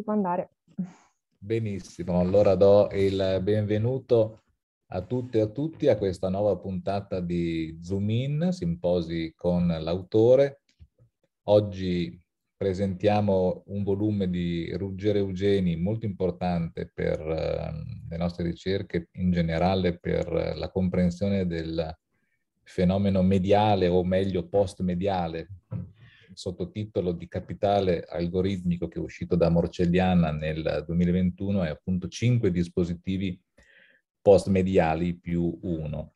si può andare. Benissimo, allora do il benvenuto a tutte e a tutti a questa nuova puntata di Zoom In, simposi con l'autore. Oggi presentiamo un volume di Ruggero Eugeni molto importante per ehm, le nostre ricerche, in generale per la comprensione del fenomeno mediale o meglio post-mediale sottotitolo di Capitale algoritmico che è uscito da Morcelliana nel 2021 è appunto 5 dispositivi postmediali più 1.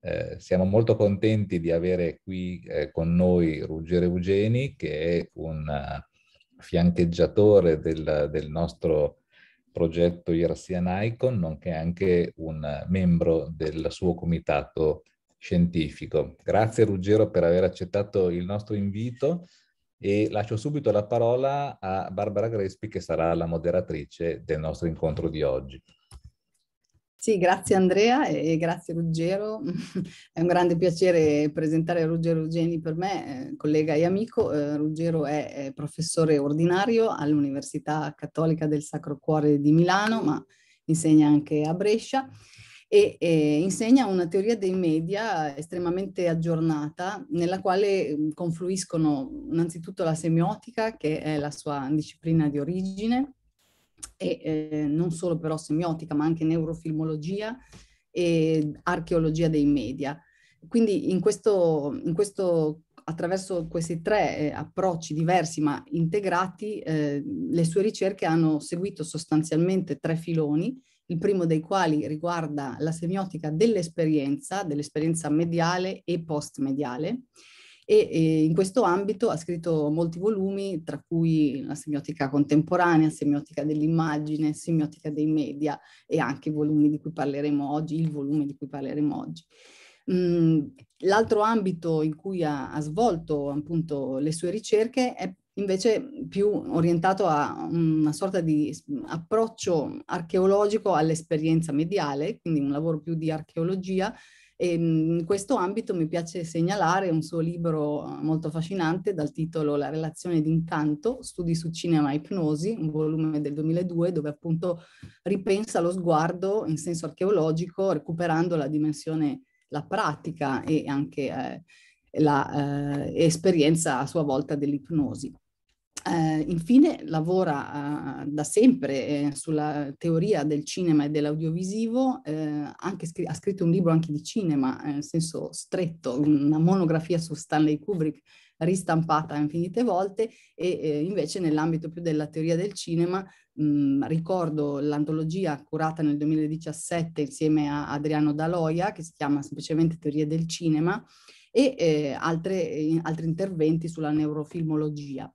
Eh, siamo molto contenti di avere qui eh, con noi Ruggero Eugeni, che è un uh, fiancheggiatore del, del, nostro progetto Irsian Icon, nonché anche un uh, membro del suo comitato scientifico. Grazie Ruggero per aver accettato il nostro invito e lascio subito la parola a Barbara Grespi che sarà la moderatrice del nostro incontro di oggi. Sì, grazie Andrea e grazie Ruggero. È un grande piacere presentare Ruggero Eugeni per me, eh, collega e amico. Eh, Ruggero è professore ordinario all'Università Cattolica del Sacro Cuore di Milano, ma insegna anche a Brescia e eh, insegna una teoria dei media estremamente aggiornata nella quale mm, confluiscono innanzitutto la semiotica che è la sua disciplina di origine e eh, non solo però semiotica ma anche neurofilmologia e archeologia dei media. Quindi in questo, in questo attraverso questi tre eh, approcci diversi ma integrati, eh, le sue ricerche hanno seguito sostanzialmente tre filoni il primo dei quali riguarda la semiotica dell'esperienza, dell'esperienza mediale e postmediale, e, e, in questo ambito ha scritto molti volumi, tra cui la semiotica contemporanea, semiotica dell'immagine, semiotica dei media e anche i volumi di cui parleremo oggi, il volume di cui parleremo oggi. Mm, l'altro ambito in cui ha, ha svolto appunto le sue ricerche è invece più orientato a una sorta di approccio archeologico all'esperienza mediale, quindi un lavoro più di archeologia. E mhmm, in questo ambito mi piace segnalare un suo libro molto affascinante dal titolo La relazione d'incanto, studi su cinema e ipnosi, un volume del 2002 dove appunto ripensa lo sguardo in senso archeologico recuperando la dimensione, la pratica e anche eh, l'esperienza eh, a sua volta dell'ipnosi. Eh, infine lavora eh, da sempre eh, sulla teoria del cinema e dell'audiovisivo, eh, scri ha scritto un libro anche di cinema, eh, nel senso stretto, una monografia su Stanley Kubrick ristampata infinite volte e eh, invece nell'ambito più della teoria del cinema mh, mm, ricordo l'antologia curata nel 2017 insieme a Adriano Daloia che si chiama semplicemente Teoria del cinema e altre, altri interventi sulla neurofilmologia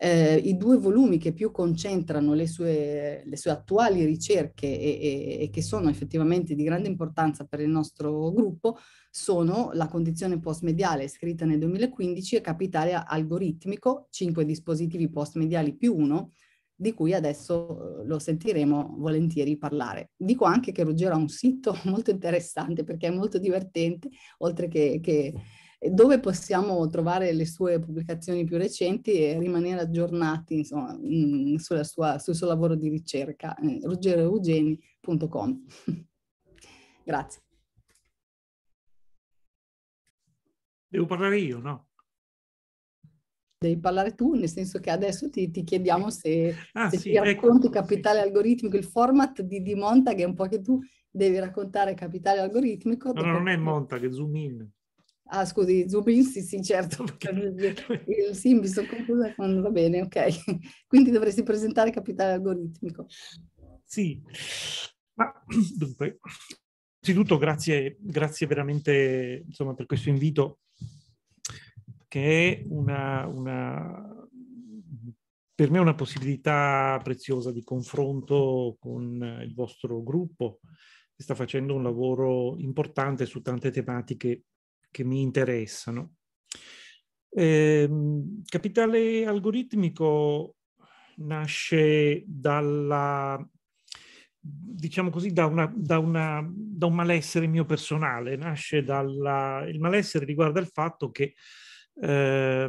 eh, i due volumi che più concentrano le sue, le sue attuali ricerche e, e, e che sono effettivamente di grande importanza per il nostro gruppo sono La condizione postmediale scritta nel 2015 e Capitale algoritmico, 5 dispositivi postmediali più 1, di cui adesso eh, lo sentiremo volentieri parlare. Dico anche che Ruggero ha un sito molto interessante perché è molto divertente, oltre che, che dove possiamo trovare le sue pubblicazioni più recenti e rimanere aggiornati insomma, mh, mm, sua, sul suo lavoro di ricerca, eh, ruggeroeugeni.com. Grazie. Devo parlare io, no? Devi parlare tu, nel senso che adesso ti, ti chiediamo se, ah, se sì, ti ecco, racconti ecco, Capitale sì. Algoritmico, il format di, di Montag è un po' che tu devi raccontare Capitale Algoritmico. No, no non è Montag, è Zoom In. Ah, scusi, zoom sì, sì, certo, il, sì, mi sono confusa con... va bene, ok. Quindi dovresti presentare capitale algoritmico. Sì, ma dunque, innanzitutto grazie, grazie veramente insomma, per questo invito, che è una, una, per me una possibilità preziosa di confronto con il vostro gruppo, che sta facendo un lavoro importante su tante tematiche che mi interessano. Eh, capitale algoritmico nasce dalla, diciamo così, da, una, da, una, da, un malessere mio personale, nasce dalla, il malessere riguarda il fatto che eh,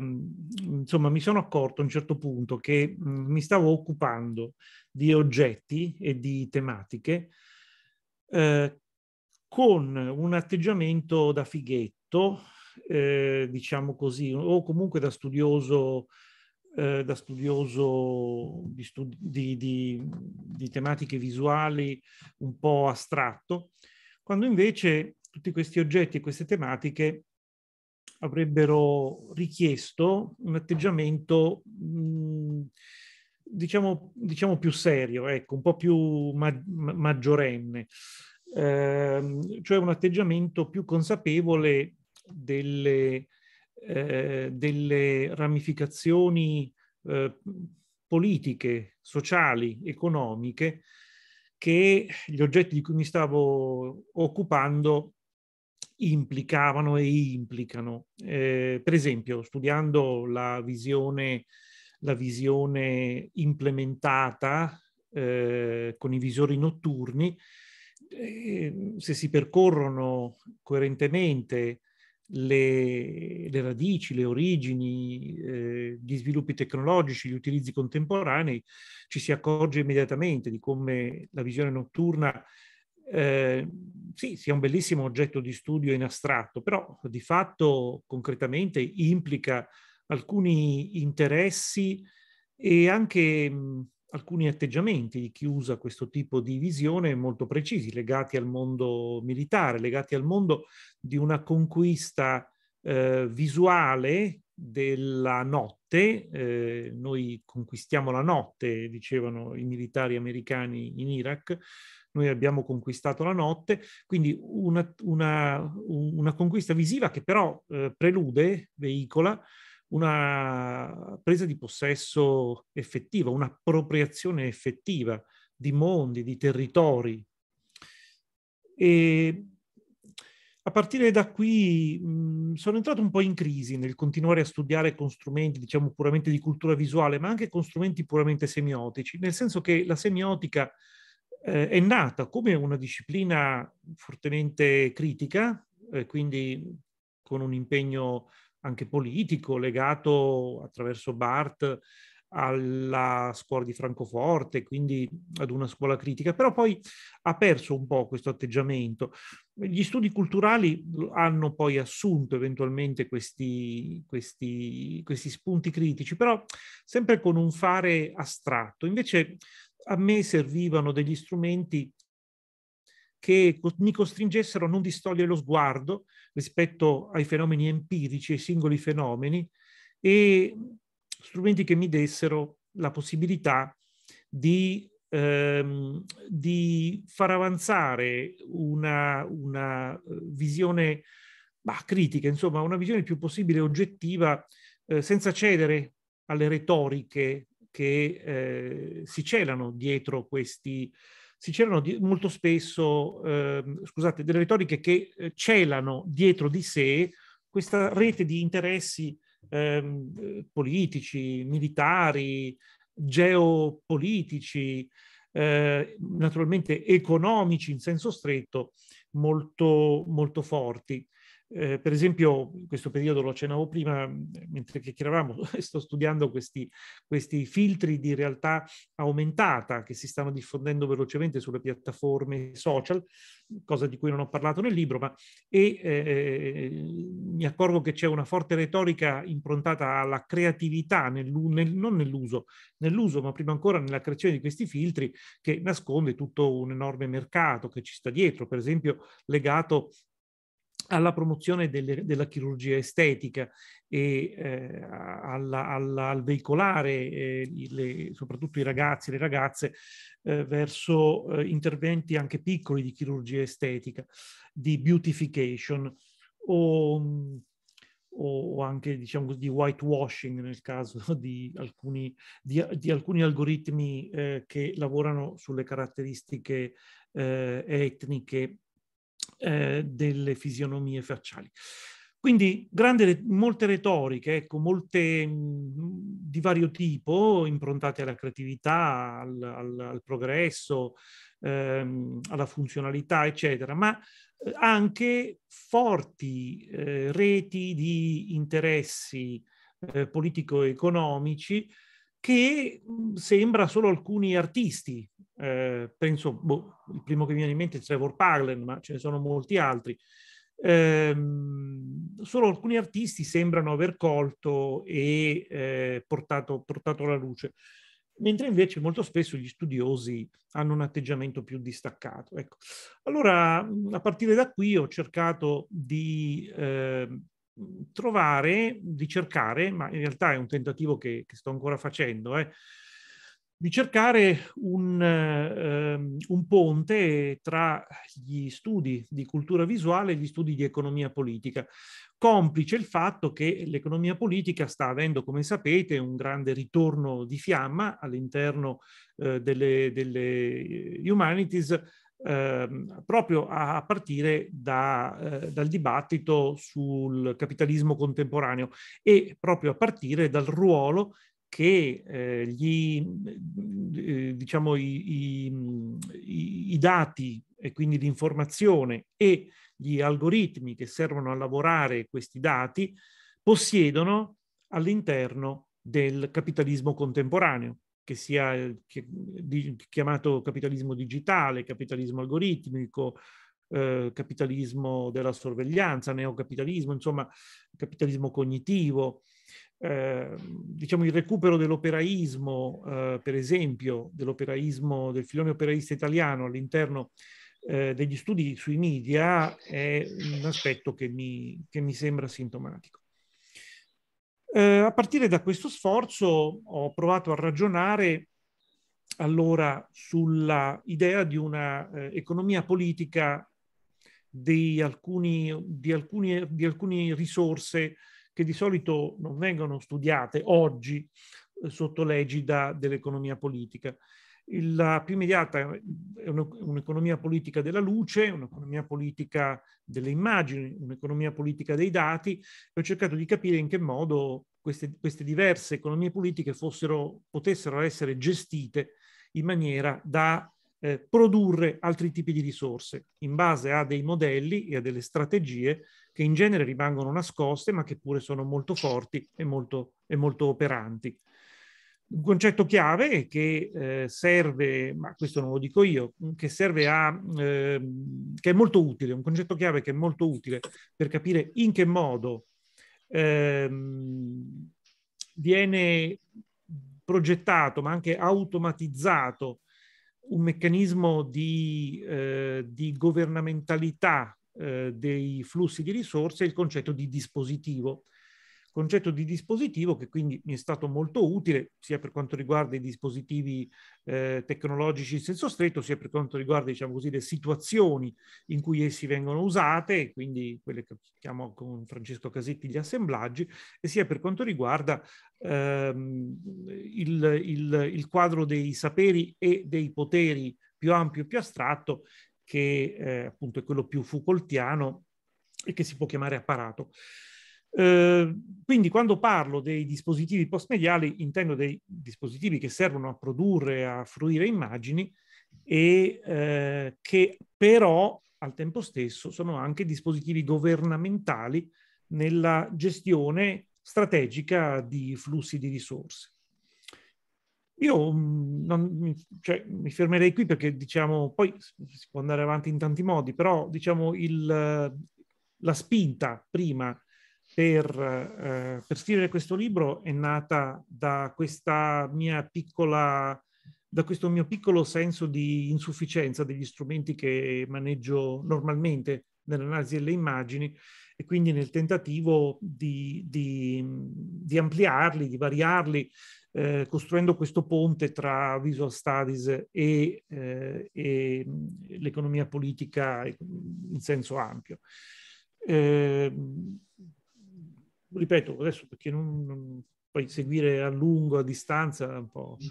insomma, mi sono accorto a un certo punto che mh, mm, mi stavo occupando di oggetti e di tematiche eh, con un atteggiamento da fighetto letto, eh, diciamo così, o comunque da studioso, eh, da studioso di, studi- di, di, di tematiche visuali un po' astratto, quando invece tutti questi oggetti e queste tematiche avrebbero richiesto un atteggiamento, mh, mm, diciamo, diciamo, più serio, ecco, un po' più ma- maggiorenne, eh, cioè un atteggiamento più consapevole delle, eh, delle ramificazioni eh, politiche, sociali, economiche che gli oggetti di cui mi stavo occupando implicavano e implicano. Eh, per esempio, studiando la visione, la visione implementata eh, con i visori notturni, eh, se si percorrono coerentemente le, le radici, le origini, eh, gli sviluppi tecnologici, gli utilizzi contemporanei, ci si accorge immediatamente di come la visione notturna eh, sì, sia un bellissimo oggetto di studio in astratto, però di fatto concretamente implica alcuni interessi e anche mh, alcuni atteggiamenti di chi usa questo tipo di visione molto precisi, legati al mondo militare, legati al mondo di una conquista eh, visuale della notte. Eh, noi conquistiamo la notte, dicevano i militari americani in Iraq, noi abbiamo conquistato la notte, quindi una, una, una conquista visiva che però eh, prelude, veicola, una presa di possesso effettiva, un'appropriazione effettiva di mondi, di territori. E a partire da qui mh, mm, sono entrato un po' in crisi nel continuare a studiare con strumenti, diciamo, puramente di cultura visuale, ma anche con strumenti puramente semiotici, nel senso che la semiotica eh, è nata come una disciplina fortemente critica, eh, quindi con un impegno anche politico, legato attraverso Barth alla scuola di Francoforte, quindi ad una scuola critica, però poi ha perso un po' questo atteggiamento. Gli studi culturali hanno poi assunto eventualmente questi, questi, questi spunti critici, però sempre con un fare astratto. Invece a me servivano degli strumenti che mi costringessero a non distogliere lo sguardo rispetto ai fenomeni empirici, ai singoli fenomeni, e strumenti che mi dessero la possibilità di, ehm, di far avanzare una, una eh, visione bah, critica, insomma, una visione più possibile oggettiva, eh, senza cedere alle retoriche che eh, si celano dietro questi si c'erano di, molto spesso eh, scusate, delle retoriche che eh, celano dietro di sé questa rete di interessi eh, politici, militari, geopolitici, eh, naturalmente economici in senso stretto, molto, molto forti. Eh, per esempio, in questo periodo lo accennavo prima, eh, mentre chiacchieravamo, sto studiando questi, questi, filtri di realtà aumentata che si stanno diffondendo velocemente sulle piattaforme social, cosa di cui non ho parlato nel libro, ma e, eh, eh mi accorgo che c'è una forte retorica improntata alla creatività, nel, nel, non nell'uso, nell'uso, ma prima ancora nella creazione di questi filtri che nasconde tutto un enorme mercato che ci sta dietro, per esempio legato alla promozione delle, della chirurgia estetica e eh, alla, alla, al veicolare eh, le, soprattutto i ragazzi e le ragazze eh, verso eh, interventi anche piccoli di chirurgia estetica, di beautification o, o anche diciamo, di whitewashing nel caso di alcuni, di, di alcuni algoritmi eh, che lavorano sulle caratteristiche eh, etniche eh, delle fisionomie facciali. Quindi grande, molte retoriche, ecco, molte mm, di vario tipo, improntate alla creatività, al, al, al progresso, ehm, alla funzionalità, eccetera, ma eh, anche forti eh, reti di interessi eh, politico-economici che mm, sembra solo alcuni artisti eh, penso, boh, il primo che mi viene in mente è Trevor Parlen, ma ce ne sono molti altri. Eh, solo alcuni artisti sembrano aver colto e eh, portato, portato, alla luce, mentre invece molto spesso gli studiosi hanno un atteggiamento più distaccato. Ecco. Allora, mm, a partire da qui ho cercato di ehm, trovare, di cercare, ma in realtà è un tentativo che, che sto ancora facendo, eh, di cercare un, ehm, un, ponte tra gli studi di cultura visuale e gli studi di economia politica, complice il fatto che l'economia politica sta avendo, come sapete, un grande ritorno di fiamma all'interno eh, delle, delle, humanities, eh, proprio a, a partire da, eh, dal dibattito sul capitalismo contemporaneo e proprio a partire dal ruolo che eh, gli, mm, eh, diciamo, i, mm, i, i, dati e quindi l'informazione e gli algoritmi che servono a lavorare questi dati possiedono all'interno del capitalismo contemporaneo, che sia eh, chiamato capitalismo digitale, capitalismo algoritmico, eh, capitalismo della sorveglianza, neocapitalismo, insomma capitalismo cognitivo, Ehm, diciamo il recupero dell'operaismo, eh, per esempio, dell'operaismo, del filone operaista italiano all'interno eh, degli studi sui media è un aspetto che mi, che mi sembra sintomatico. Eh, a partire da questo sforzo ho provato a ragionare allora sulla idea di una eh, economia politica di, alcuni, di, alcuni, di alcune risorse che di solito non vengono studiate oggi eh, sotto l'egida dell'economia politica. la più immediata è un'economia politica della luce, un'economia politica delle immagini, un'economia politica dei dati ho cercato di capire in che modo queste, queste diverse economie politiche fossero, potessero essere gestite in maniera da eh, produrre altri tipi di risorse in base a dei modelli e a delle strategie che in genere rimangono nascoste, ma che pure sono molto forti e molto, e molto operanti. Un concetto chiave che eh, serve, ma questo non lo dico io, che serve a, eh, che è molto utile, un concetto chiave che è molto utile per capire in che modo eh, viene progettato, ma anche automatizzato, un meccanismo di, eh, di governamentalità eh, dei flussi di risorse il concetto di dispositivo. Concetto di dispositivo che quindi mi è stato molto utile sia per quanto riguarda i dispositivi eh, tecnologici in senso stretto, sia per quanto riguarda diciamo così, le situazioni in cui essi vengono usate, quindi quelle che chiamo con Francesco Casetti gli assemblaggi, e sia per quanto riguarda ehm, il, il, il quadro dei saperi e dei poteri più ampio, più astratto che eh, appunto è quello più Foucaultiano e che si può chiamare apparato. Eh, quindi quando parlo dei dispositivi postmediali intendo dei dispositivi che servono a produrre, a fruire immagini e eh, che però al tempo stesso sono anche dispositivi governamentali nella gestione strategica di flussi di risorse. Io mm, non, cioè, mi fermerei qui perché diciamo, poi si può andare avanti in tanti modi, però diciamo il, eh, la spinta prima per, eh, per, scrivere questo libro è nata da, piccola, da questo mio piccolo senso di insufficienza degli strumenti che maneggio normalmente nell'analisi delle immagini e quindi nel tentativo di, di, di ampliarli, di variarli, eh, costruendo questo ponte tra visual studies e, eh, e l'economia politica in senso ampio. Eh, ripeto, adesso perché non, non, poi seguire a lungo, a distanza, un po' mm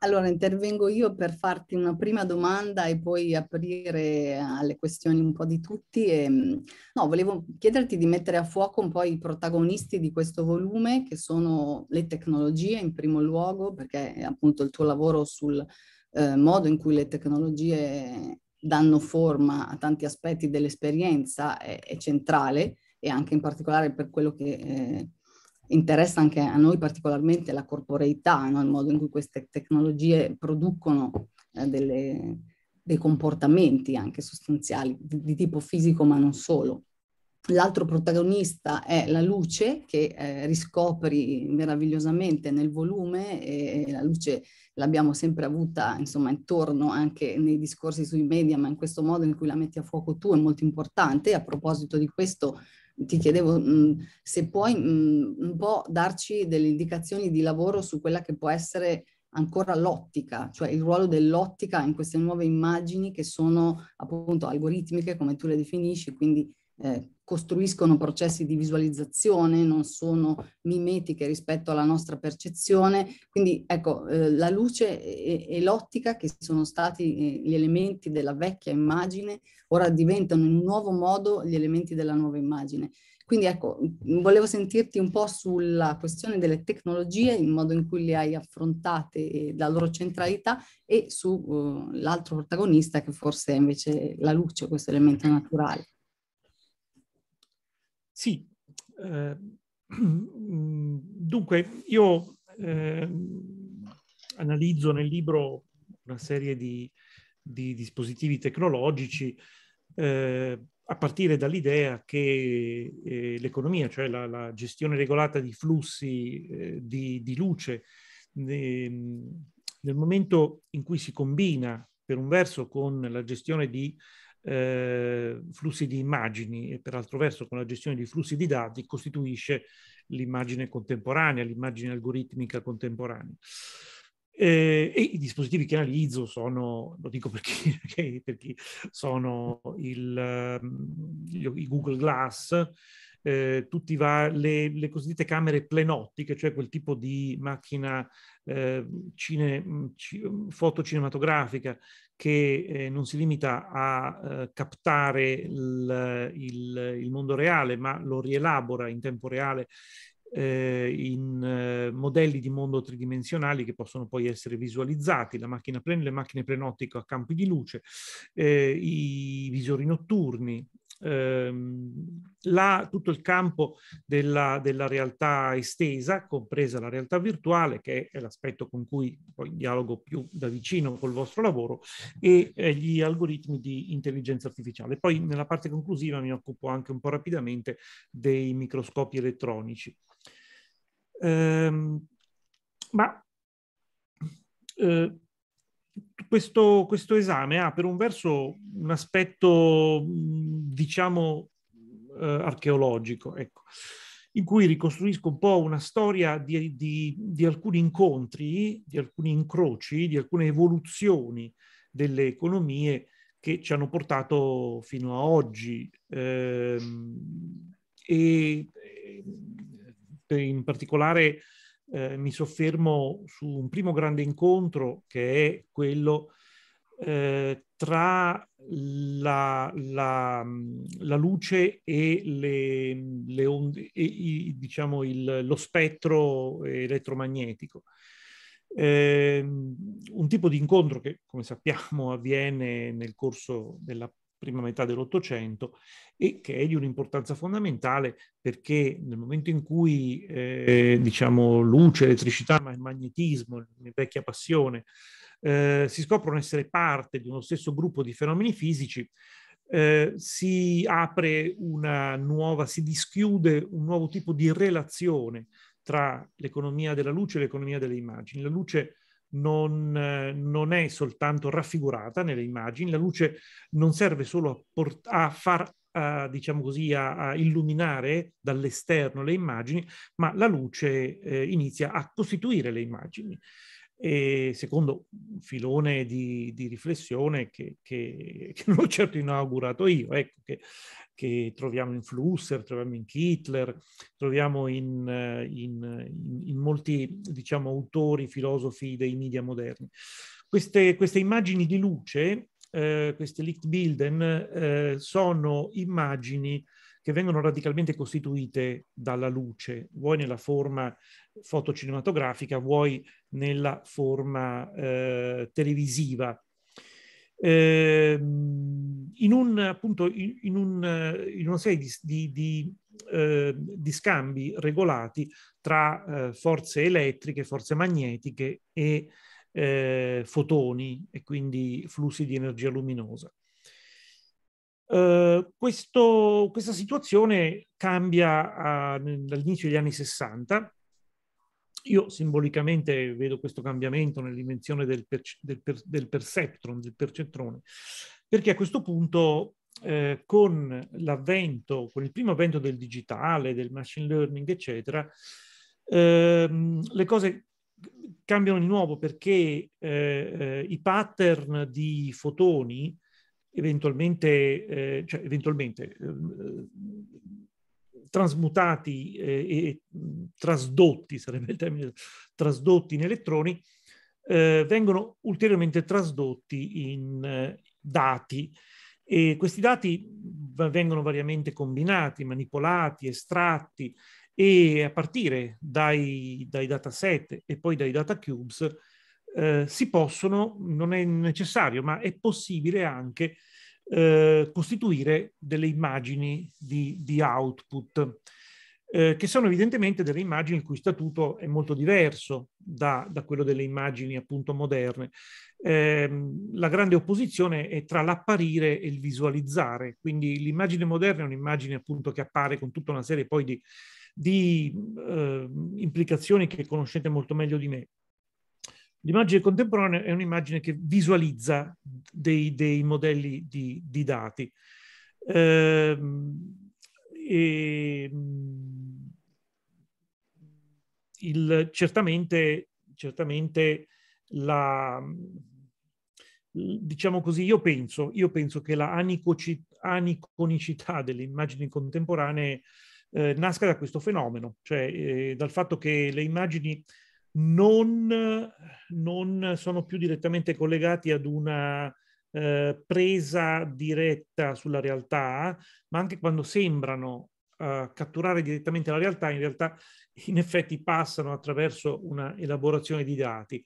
allora intervengo io per farti una prima domanda e poi aprire alle questioni un po' di tutti. E, mhmm, no, volevo chiederti di mettere a fuoco un po' i protagonisti di questo volume, che sono le tecnologie in primo luogo, perché appunto il tuo lavoro sul eh, modo in cui le tecnologie danno forma a tanti aspetti dell'esperienza è, è centrale e anche in particolare per quello che... Eh, interessa anche a noi particolarmente la corporeità, no? il modo in cui queste tecnologie producono eh, delle, dei comportamenti anche sostanziali di, di, tipo fisico ma non solo. L'altro protagonista è la luce che eh, riscopri meravigliosamente nel volume e la luce l'abbiamo sempre avuta insomma intorno anche nei discorsi sui media ma in questo modo in cui la metti a fuoco tu è molto importante. A proposito di questo ti chiedevo mh, mm, se puoi mh, mm, un po' darci delle indicazioni di lavoro su quella che può essere ancora l'ottica, cioè il ruolo dell'ottica in queste nuove immagini che sono appunto algoritmiche, come tu le definisci, quindi eh, costruiscono processi di visualizzazione, non sono mimetiche rispetto alla nostra percezione. Quindi ecco, eh, la luce e, e l'ottica, che sono stati eh, gli elementi della vecchia immagine, ora diventano in un nuovo modo gli elementi della nuova immagine. Quindi ecco, volevo sentirti un po' sulla questione delle tecnologie, il modo in cui le hai affrontate e eh, la loro centralità e sull'altro eh, uh, protagonista che forse è invece la luce, questo elemento naturale. Sì, eh, dunque io eh, analizzo nel libro una serie di, di dispositivi tecnologici eh, a partire dall'idea che eh, l'economia, cioè la, la, gestione regolata di flussi eh, di, di, luce, ehm, nel momento in cui si combina per un verso con la gestione di eh, flussi di immagini e per altro verso con la gestione di flussi di dati costituisce l'immagine contemporanea, l'immagine algoritmica contemporanea. Eh, e i dispositivi che analizzo sono, lo dico per chi, perché sono il, ehm, il, Google Glass, eh, va- le, le, cosiddette camere plenottiche, cioè quel tipo di macchina eh, cine, mm, c- mm, fotocinematografica che eh, non si limita a eh, captare il, il, il mondo reale, ma lo rielabora in tempo reale eh, in eh, modelli di mondo tridimensionali che possono poi essere visualizzati, macchina, le macchine plenottiche a campi di luce, eh, i visori notturni, ehm, la, tutto il campo della, della, realtà estesa, compresa la realtà virtuale, che è l'aspetto con cui poi dialogo più da vicino col vostro lavoro, e eh, gli algoritmi di intelligenza artificiale. Poi nella parte conclusiva mi occupo anche un po' rapidamente dei microscopi elettronici. Ehm, ma eh, questo, questo esame ha per un verso un aspetto, diciamo, eh, archeologico, ecco, in cui ricostruisco un po' una storia di, di, di alcuni incontri, di alcuni incroci, di alcune evoluzioni delle economie che ci hanno portato fino a oggi. Eh, e in particolare eh, mi soffermo su un primo grande incontro che è quello eh, tra la, la, mm, la, luce e, le, le onde, e i, diciamo il, lo spettro elettromagnetico. Eh, un tipo di incontro che, come sappiamo, avviene nel corso della prima metà dell'Ottocento, e che è di un'importanza fondamentale perché nel momento in cui eh, diciamo, luce, elettricità, il magnetismo, mia vecchia passione, eh, si scoprono essere parte di uno stesso gruppo di fenomeni fisici, eh, si apre una nuova, si dischiude un nuovo tipo di relazione tra l'economia della luce e l'economia delle immagini. La luce non, non, è soltanto raffigurata nelle immagini, la luce non serve solo a, port- a far a, diciamo così, a, a, illuminare dall'esterno le immagini, ma la luce eh, inizia a costituire le immagini. E secondo un filone di, di riflessione che, che, che, non certo inaugurato io, ecco, che che troviamo in Flusser, troviamo in Hitler, troviamo in, eh, in, in, in molti diciamo, autori, filosofi dei media moderni. Queste, queste immagini di luce, eh, queste Lichtbilden, eh, sono immagini che vengono radicalmente costituite dalla luce, vuoi nella forma fotocinematografica, vuoi nella forma eh, televisiva eh, in, un, appunto, in, un, in, una serie di, di, di, eh, di scambi regolati tra eh, forze elettriche, forze magnetiche e eh, fotoni e quindi flussi di energia luminosa. Eh, questo, questa situazione cambia a, ah, dall'inizio degli anni 60 io simbolicamente vedo questo cambiamento nell'invenzione del, per, del, per, del perceptron, del percentrone, perché a questo punto eh, con l'avvento, con il primo avvento del digitale, del machine learning, eccetera, ehm, le cose cambiano di nuovo perché eh, eh i pattern di fotoni eventualmente, eh, cioè eventualmente ehm, trasmutati eh, e, e trasdotti, sarebbe il termine, trasdotti in elettroni, eh, vengono ulteriormente trasdotti in eh, dati e questi dati vengono variamente combinati, manipolati, estratti e a partire dai, dai dataset e poi dai data cubes eh, si possono, non è necessario, ma è possibile anche eh, costituire delle immagini di, di output, eh, che sono evidentemente delle immagini il cui statuto è molto diverso da, da quello delle immagini appunto moderne. Eh, la grande opposizione è tra l'apparire e il visualizzare, quindi l'immagine moderna è un'immagine appunto che appare con tutta una serie poi di, di eh, implicazioni che conoscete molto meglio di me. L'immagine contemporanea è un'immagine che visualizza dei, dei modelli di, di dati. Eh, e, ehm, il, certamente, certamente la, diciamo così, io penso, io penso che la aniconicità delle immagini contemporanee eh, nasca da questo fenomeno, cioè eh, dal fatto che le immagini non, non sono più direttamente collegati ad una eh, presa diretta sulla realtà, ma anche quando sembrano eh, catturare direttamente la realtà, in realtà in effetti passano attraverso una elaborazione di dati.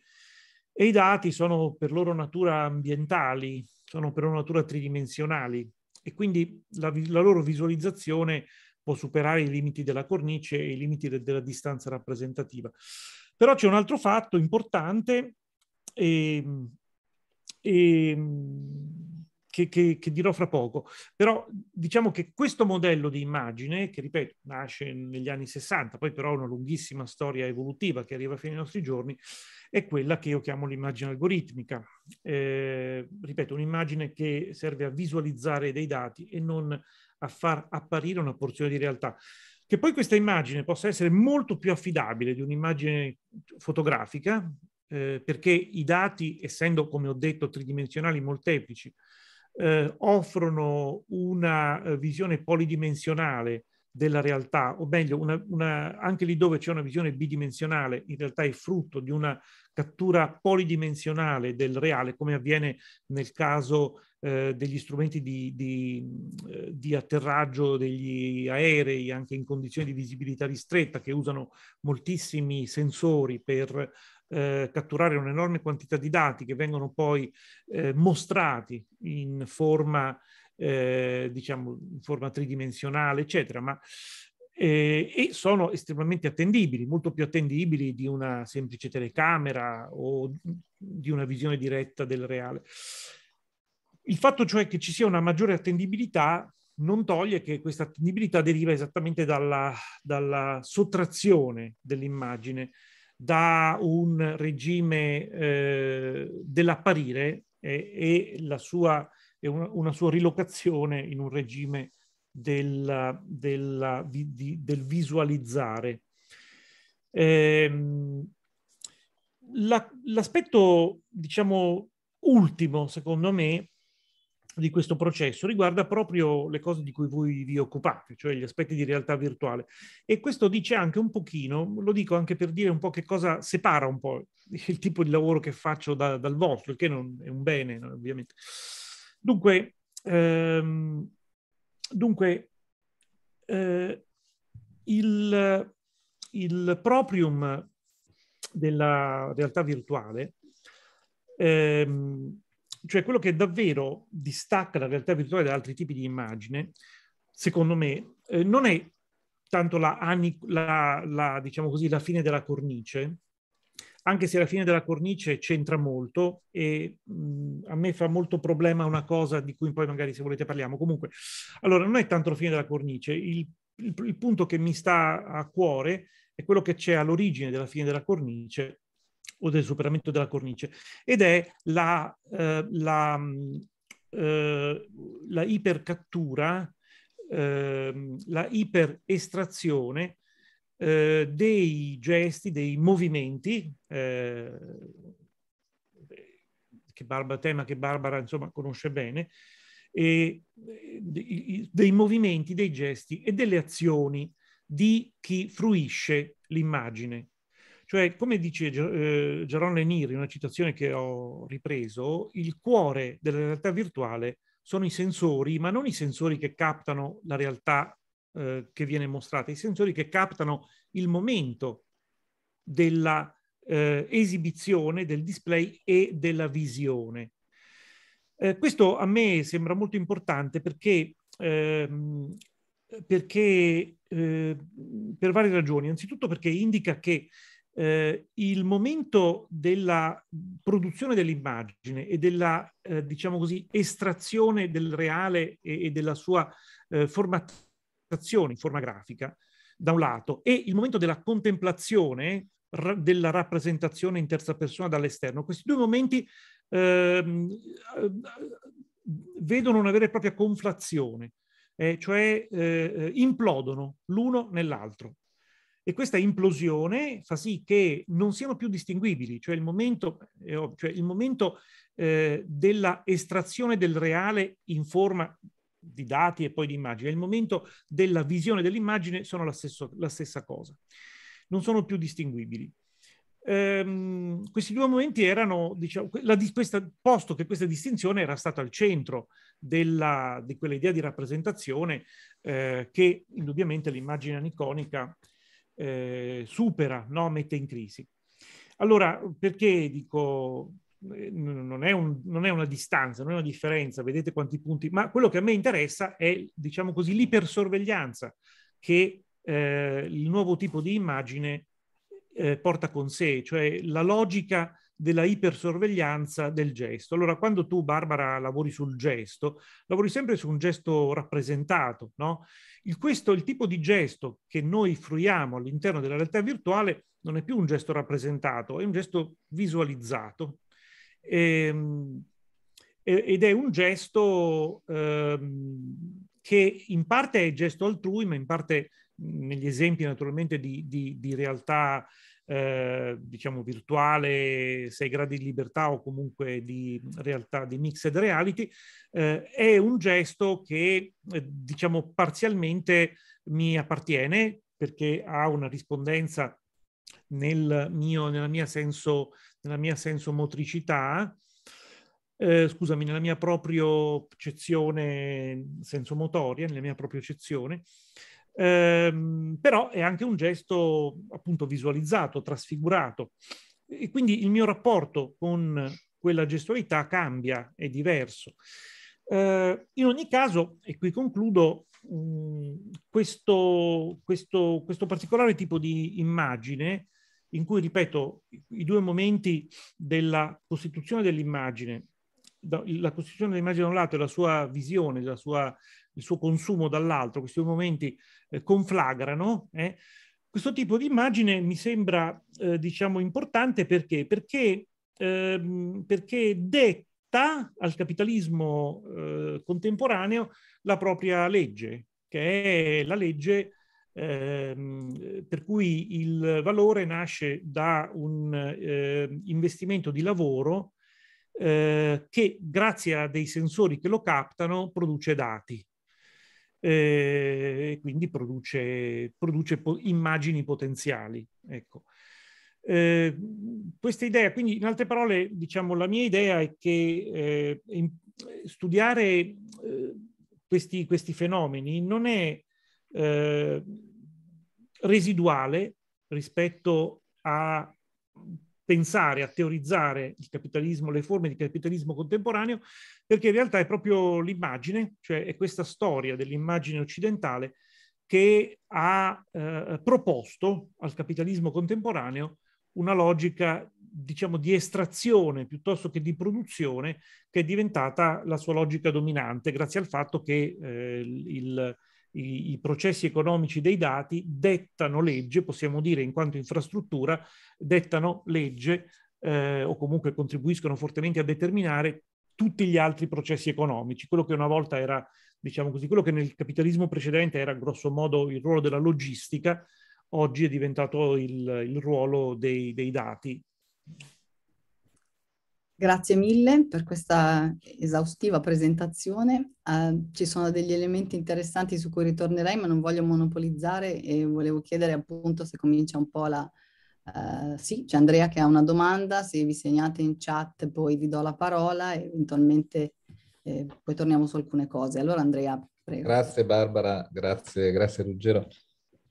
E i dati sono per loro natura ambientali, sono per loro natura tridimensionali e quindi la, la loro visualizzazione può superare i limiti della cornice e i limiti de, della distanza rappresentativa. Però c'è un altro fatto importante e, ehm, e, ehm, che, che, che, dirò fra poco. Però diciamo che questo modello di immagine, che ripeto nasce negli anni 60, poi però ha una lunghissima storia evolutiva che arriva fino ai nostri giorni, è quella che io chiamo l'immagine algoritmica. Eh, ripeto, un'immagine che serve a visualizzare dei dati e non a far apparire una porzione di realtà. Che poi questa immagine possa essere molto più affidabile di un'immagine fotografica, eh, perché i dati, essendo, come ho detto, tridimensionali molteplici, eh, offrono una eh, visione polidimensionale della realtà, o meglio, una, una, anche lì dove c'è una visione bidimensionale, in realtà è frutto di una cattura polidimensionale del reale, come avviene nel caso eh, degli strumenti di, di, eh, di, atterraggio degli aerei, anche in condizioni di visibilità ristretta, che usano moltissimi sensori per eh, catturare un'enorme quantità di dati che vengono poi eh, mostrati in forma eh, diciamo, in forma tridimensionale, eccetera, ma eh, e sono estremamente attendibili, molto più attendibili di una semplice telecamera o di una visione diretta del reale. Il fatto cioè che ci sia una maggiore attendibilità non toglie che questa attendibilità deriva esattamente dalla, dalla sottrazione dell'immagine da un regime eh, dell'apparire e, e la sua e una, una sua rilocazione in un regime della, della, del visualizzare. Eh, la, l'aspetto, diciamo, ultimo, secondo me, di questo processo riguarda proprio le cose di cui voi vi occupate, cioè gli aspetti di realtà virtuale. E questo dice anche un pochino, lo dico anche per dire un po' che cosa separa un po' il tipo di lavoro che faccio da, dal vostro, il che non è un bene, ovviamente. Dunque, ehm, dunque eh, il, il, proprium della realtà virtuale, ehm, cioè quello che davvero distacca la realtà virtuale da altri tipi di immagine, secondo me, eh, non è tanto la, la, la, diciamo così, la fine della cornice, anche se alla fine della cornice c'entra molto e mh, a me fa molto problema una cosa di cui poi magari se volete parliamo. Comunque, allora non è tanto la fine della cornice, il, il, il punto che mi sta a cuore è quello che c'è all'origine della fine della cornice o del superamento della cornice ed è la, eh, la, eh, la ipercattura, eh, la iperestrazione eh, dei gesti, dei movimenti, eh, che Barbara, tema che Barbara insomma, conosce bene, e, dei, eh, dei movimenti, dei gesti e delle azioni di chi fruisce l'immagine. Cioè, come dice eh, Geron Leniri, una citazione che ho ripreso, il cuore della realtà virtuale sono i sensori, ma non i sensori che captano la realtà eh, che viene mostrata, i sensori che captano il momento della eh, esibizione, del display e della visione. Eh, questo a me sembra molto importante perché, ehm, perché eh, per varie ragioni. Innanzitutto perché indica che eh, il momento della produzione dell'immagine e della, eh, diciamo così, estrazione del reale e, e della sua eh, formazione rappresentazione in forma grafica, da un lato, e il momento della contemplazione della rappresentazione in terza persona dall'esterno. Questi due momenti ehm, eh, vedono una vera e propria conflazione, eh, cioè eh, eh, implodono l'uno nell'altro. E questa implosione fa sì che non siano più distinguibili, cioè il momento, eh, cioè il momento eh, della estrazione del reale in forma di dati e poi di immagini, il momento della visione dell'immagine, sono la, stesso, la stessa cosa. Non sono più distinguibili. Ehm, questi due momenti erano, diciamo, la, questa, posto che questa distinzione era stata al centro della, di quell'idea di rappresentazione eh, che indubbiamente l'immagine aniconica eh, supera, no? mette in crisi. Allora, perché dico non è, un, non è, una distanza, non è una differenza, vedete quanti punti, ma quello che a me interessa è, diciamo così, l'ipersorveglianza che eh, il nuovo tipo di immagine eh, porta con sé, cioè la logica della ipersorveglianza del gesto. Allora, quando tu, Barbara, lavori sul gesto, lavori sempre su un gesto rappresentato, no? Il, questo, il tipo di gesto che noi fruiamo all'interno della realtà virtuale non è più un gesto rappresentato, è un gesto visualizzato, ehm, ed è un gesto ehm, che in parte è gesto altrui, ma in parte negli esempi naturalmente di, di, di realtà eh, diciamo virtuale, sei gradi di libertà o comunque di realtà di mixed reality, eh, è un gesto che eh, diciamo parzialmente mi appartiene perché ha una rispondenza nel mio, nella mia senso nella mia sensomotricità, eh, scusami, nella mia propria propriocezione sensomotoria, nella mia propriocezione, ehm, però è anche un gesto appunto visualizzato, trasfigurato. E quindi il mio rapporto con quella gestualità cambia, è diverso. Eh, in ogni caso, e qui concludo, mh, mm, questo, questo, questo particolare tipo di immagine in cui, ripeto, i due momenti della costituzione dell'immagine, la costituzione dell'immagine da un lato e la sua visione, la sua, il suo consumo dall'altro, questi due momenti eh, conflagrano, eh, questo tipo di immagine mi sembra, eh, diciamo, importante perché? Perché, ehm, perché detta al capitalismo eh, contemporaneo la propria legge, che è la legge eh, per cui il valore nasce da un eh, investimento di lavoro eh, che grazie a dei sensori che lo captano produce dati eh, e quindi produce, produce po immagini potenziali. Ecco. Ehm, questa idea, quindi in altre parole, diciamo, la mia idea è che eh, studiare eh, questi, questi fenomeni non è eh, residuale rispetto a pensare, a teorizzare il capitalismo, le forme di capitalismo contemporaneo, perché in realtà è proprio l'immagine, cioè è questa storia dell'immagine occidentale che ha eh, proposto al capitalismo contemporaneo una logica diciamo di estrazione piuttosto che di produzione che è diventata la sua logica dominante grazie al fatto che eh, il, i, i, processi economici dei dati dettano legge, possiamo dire in quanto infrastruttura, dettano legge eh, o comunque contribuiscono fortemente a determinare tutti gli altri processi economici, quello che una volta era, diciamo così, quello che nel capitalismo precedente era grosso modo il ruolo della logistica, oggi è diventato il, il ruolo dei, dei dati. Grazie mille per questa esaustiva presentazione. Uh, ci sono degli elementi interessanti su cui ritornerei, ma non voglio monopolizzare e volevo chiedere appunto se comincia un po' la... Uh, sì, c'è Andrea che ha una domanda, se vi segnate in chat poi vi do la parola e eventualmente eh, poi torniamo su alcune cose. Allora Andrea, prego. Grazie Barbara, grazie, grazie Ruggero.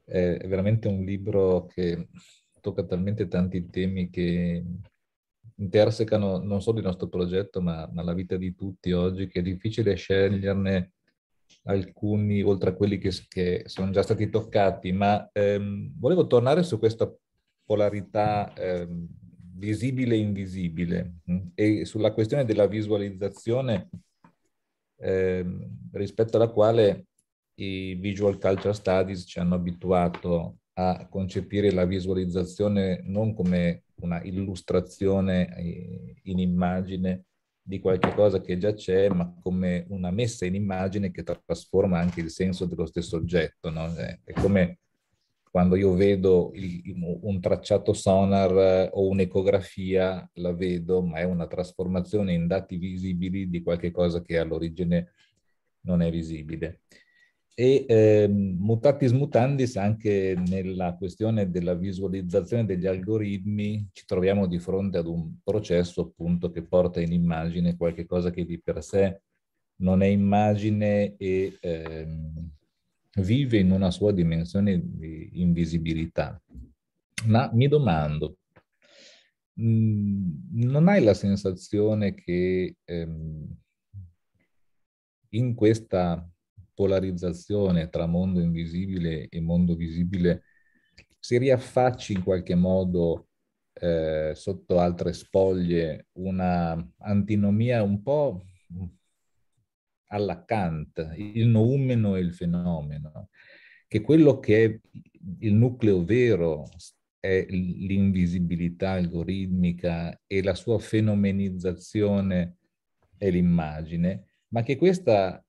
È veramente un libro che tocca talmente tanti temi che intersecano non solo il nostro progetto, ma, ma, la vita di tutti oggi, che è difficile sceglierne alcuni oltre a quelli che, che sono già stati toccati. Ma ehm, volevo tornare su questa polarità ehm, visibile e invisibile mh? Mm, e sulla questione della visualizzazione ehm, rispetto alla quale i Visual Culture Studies ci hanno abituato a concepire la visualizzazione non come una illustrazione eh, in immagine di qualche cosa che già c'è, ma come una messa in immagine che trasforma anche il senso dello stesso oggetto. No? Cioè, è come quando io vedo il, un tracciato sonar eh, o un'ecografia, la vedo, ma è una trasformazione in dati visibili di qualche cosa che all'origine non è visibile e eh, mutatis mutandis anche nella questione della visualizzazione degli algoritmi ci troviamo di fronte ad un processo appunto che porta in immagine qualche cosa che di per sé non è immagine e eh, vive in una sua dimensione di invisibilità. Ma mi domando, mh, mhmm, non hai la sensazione che ehm, in questa polarizzazione tra mondo invisibile e mondo visibile si riaffacci in qualche modo eh, sotto altre spoglie una antinomia un po' alla Kant, il noumeno e il fenomeno, che quello che è il nucleo vero è l'invisibilità algoritmica e la sua fenomenizzazione è l'immagine, ma che questa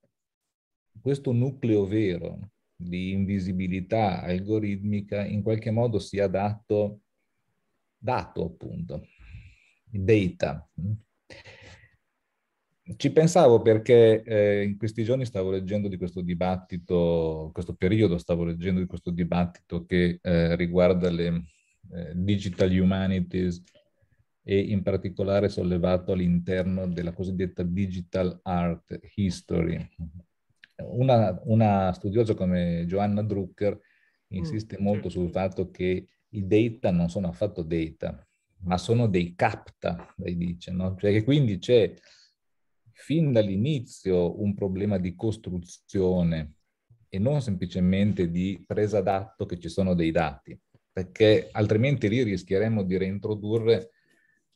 questo nucleo vero di invisibilità algoritmica in qualche modo sia dato, dato appunto, data. Ci pensavo perché eh, in questi giorni stavo leggendo di questo dibattito, in questo periodo stavo leggendo di questo dibattito che eh, riguarda le eh, digital humanities e in particolare sollevato all'interno della cosiddetta digital art history, una, una studiosa come Joanna Drucker mm, insiste mm, molto certo. sul fatto che i data non sono affatto data, ma sono dei capta, lei dice, no? Cioè che quindi c'è fin dall'inizio un problema di costruzione e non semplicemente di presa d'atto che ci sono dei dati, perché altrimenti lì rischieremmo di reintrodurre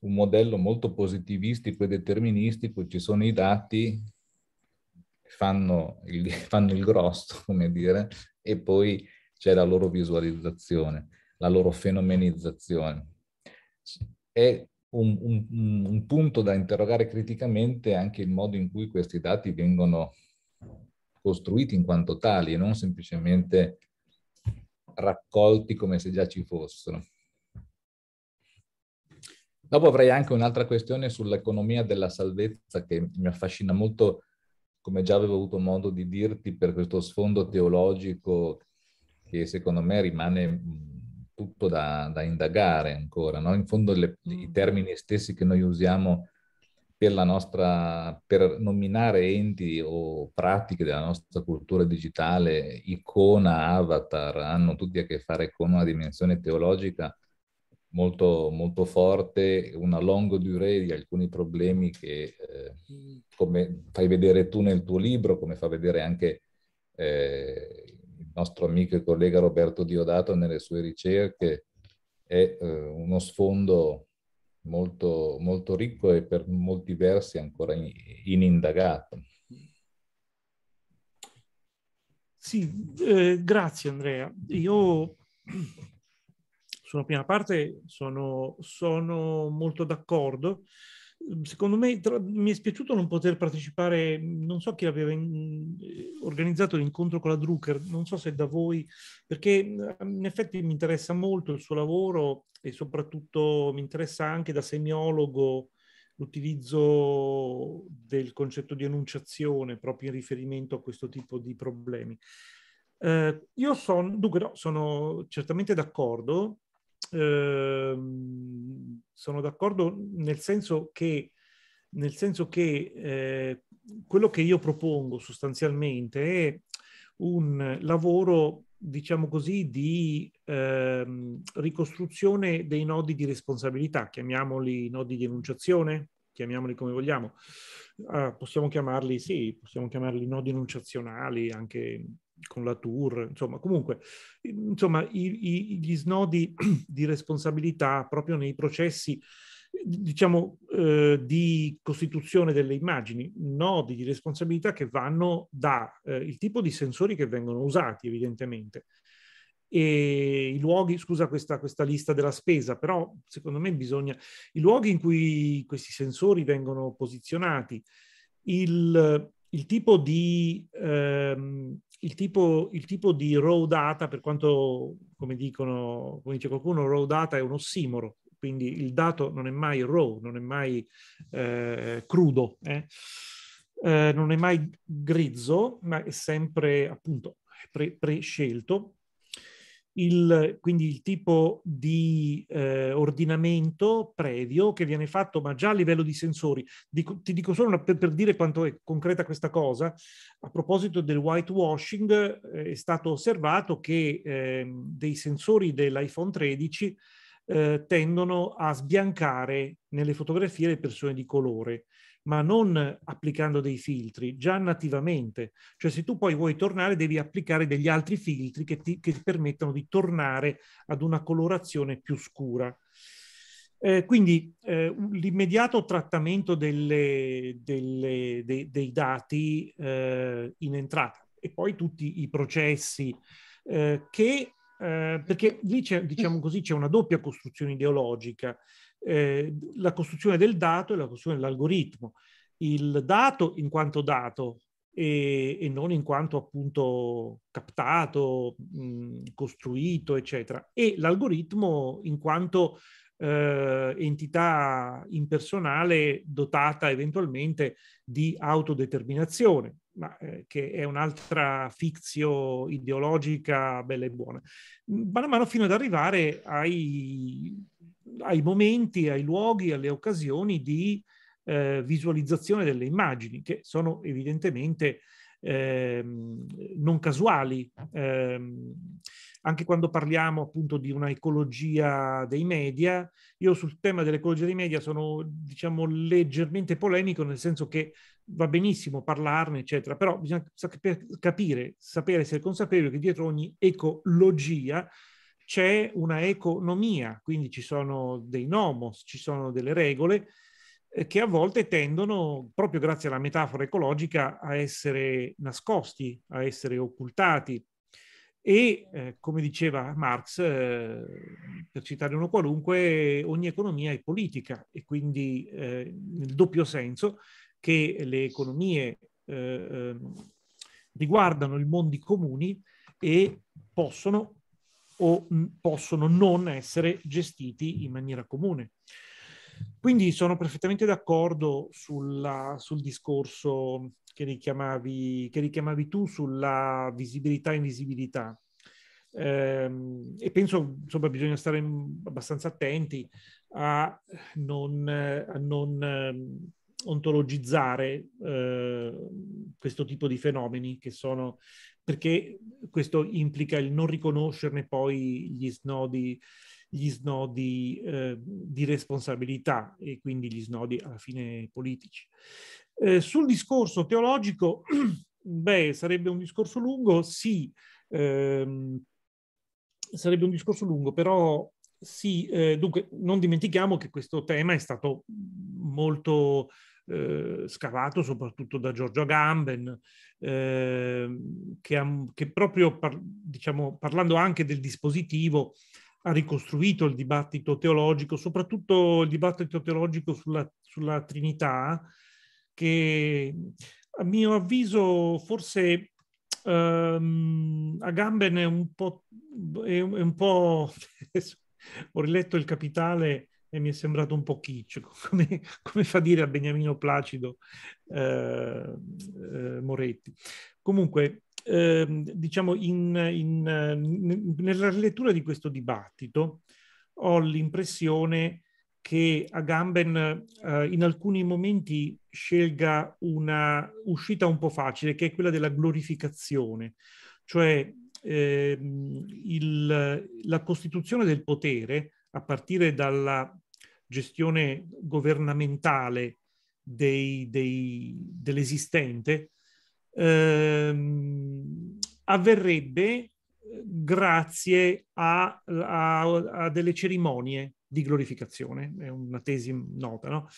un modello molto positivistico e deterministico, ci sono i dati, fanno il, fanno il grosso, come dire, e poi c'è la loro visualizzazione, la loro fenomenizzazione. È un, un, un punto da interrogare criticamente anche il modo in cui questi dati vengono costruiti in quanto tali e non semplicemente raccolti come se già ci fossero. Dopo avrei anche un'altra questione sull'economia della salvezza che mi affascina molto come già avevo avuto modo di dirti, per questo sfondo teologico che secondo me rimane mm, tutto da, da indagare ancora. No? In fondo le, i mm. termini stessi che noi usiamo per, nostra, per nominare enti o pratiche della nostra cultura digitale, icona, avatar, hanno tutti a che fare con una dimensione teologica molto, molto forte, una long durée di alcuni problemi che, eh, come fai vedere tu nel tuo libro, come fa vedere anche eh, il nostro amico e collega Roberto Diodato nelle sue ricerche, è eh, uno sfondo molto, molto ricco e per molti versi ancora inindagato. Sì, eh, grazie Andrea. Io sulla prima parte sono, sono molto d'accordo. Mhmm, secondo me tra, mi è spiaciuto non poter partecipare, non so chi aveva in, eh, organizzato l'incontro con la Drucker, non so se da voi, perché mhmm, in effetti mi interessa molto il suo lavoro e soprattutto mi interessa anche da semiologo l'utilizzo del concetto di enunciazione proprio in riferimento a questo tipo di problemi. Eh, io son, dunque, no, sono certamente d'accordo Ehm, sono d'accordo nel senso che, nel senso che eh, quello che io propongo sostanzialmente è un lavoro, diciamo così, di ehm, ricostruzione dei nodi di responsabilità, chiamiamoli nodi di enunciazione, chiamiamoli come vogliamo. Uh, possiamo chiamarli, sì, possiamo chiamarli nodi enunciazionali, anche con la tour, insomma, comunque, insomma, i, i, gli snodi di responsabilità proprio nei processi diciamo, eh, di costituzione delle immagini, nodi di responsabilità che vanno dal eh, tipo di sensori che vengono usati, evidentemente, e i luoghi, scusa questa, questa, lista della spesa, però secondo me bisogna, i luoghi in cui questi sensori vengono posizionati, il, il tipo di ehm, il tipo, il tipo, di raw data, per quanto, come, dicono, come dice qualcuno, raw data è un ossimoro, quindi il dato non è mai raw, non è mai eh, crudo, eh? Eh, non è mai grezzo, ma è sempre appunto pre- prescelto il, quindi il tipo di eh, ordinamento previo che viene fatto, ma già a livello di sensori. Dico, ti dico solo una, per, per, dire quanto è concreta questa cosa, a proposito del whitewashing, eh, è stato osservato che eh, dei sensori dell'iPhone 13 eh, tendono a sbiancare nelle fotografie le persone di colore ma non applicando dei filtri, già nativamente. Cioè se tu poi vuoi tornare devi applicare degli altri filtri che ti, che ti permettano di tornare ad una colorazione più scura. Eh, quindi eh, l'immediato trattamento delle, delle, de, dei dati eh, in entrata e poi tutti i processi eh, che, eh, perché lì c'è, diciamo così, c'è una doppia costruzione ideologica eh, la costruzione del dato e la costruzione dell'algoritmo. Il dato in quanto dato e, e non in quanto appunto captato, mh, costruito, eccetera, e l'algoritmo in quanto eh, entità impersonale dotata eventualmente di autodeterminazione, ma eh, che è un'altra fizio ideologica bella e buona. Man mano fino ad arrivare ai ai momenti, ai luoghi, alle occasioni di eh, visualizzazione delle immagini, che sono evidentemente eh, non casuali. Eh, anche quando parliamo appunto di una ecologia dei media, io sul tema dell'ecologia dei media sono diciamo leggermente polemico nel senso che va benissimo parlarne eccetera, però bisogna capire, sapere, essere consapevoli che dietro ogni ecologia c'è una economia, quindi ci sono dei nomos, ci sono delle regole eh, che a volte tendono, proprio grazie alla metafora ecologica, a essere nascosti, a essere occultati. E eh, come diceva Marx, eh, per citare uno qualunque, ogni economia è politica e quindi eh, nel doppio senso che le economie eh, ehm, riguardano i mondi comuni e possono o mm, possono non essere gestiti in maniera comune. Quindi sono perfettamente d'accordo sulla, sul discorso che richiamavi, che richiamavi, tu sulla visibilità e invisibilità. Ehm, e penso, insomma, bisogna stare abbastanza attenti a non, a non ehm, ontologizzare eh, questo tipo di fenomeni che sono perché questo implica il non riconoscerne poi gli snodi, gli snodi eh, di responsabilità e quindi gli snodi alla fine politici. Eh, sul discorso teologico, beh, sarebbe un discorso lungo, sì, ehm, sarebbe un discorso lungo, però sì, eh, dunque non dimentichiamo che questo tema è stato molto eh, scavato soprattutto da Giorgio Agamben, eh, che, ha, che, proprio par, diciamo, parlando anche del dispositivo ha ricostruito il dibattito teologico, soprattutto il dibattito teologico sulla, sulla Trinità, che a mio avviso forse ehm, Agamben è un po'... È, un po' ho riletto il Capitale e mi è sembrato un po' kitsch, come, come fa dire a Beniamino Placido eh, eh, Moretti. Comunque, eh, diciamo, in, in, eh, nella lettura di questo dibattito ho l'impressione che Agamben eh, in alcuni momenti scelga una uscita un po' facile, che è quella della glorificazione, cioè ehm, il, la costituzione del potere a partire dalla gestione governamentale dei, dei, dell'esistente, ehm, avverrebbe eh, grazie a, a, a, delle cerimonie di glorificazione, è una tesi nota, no?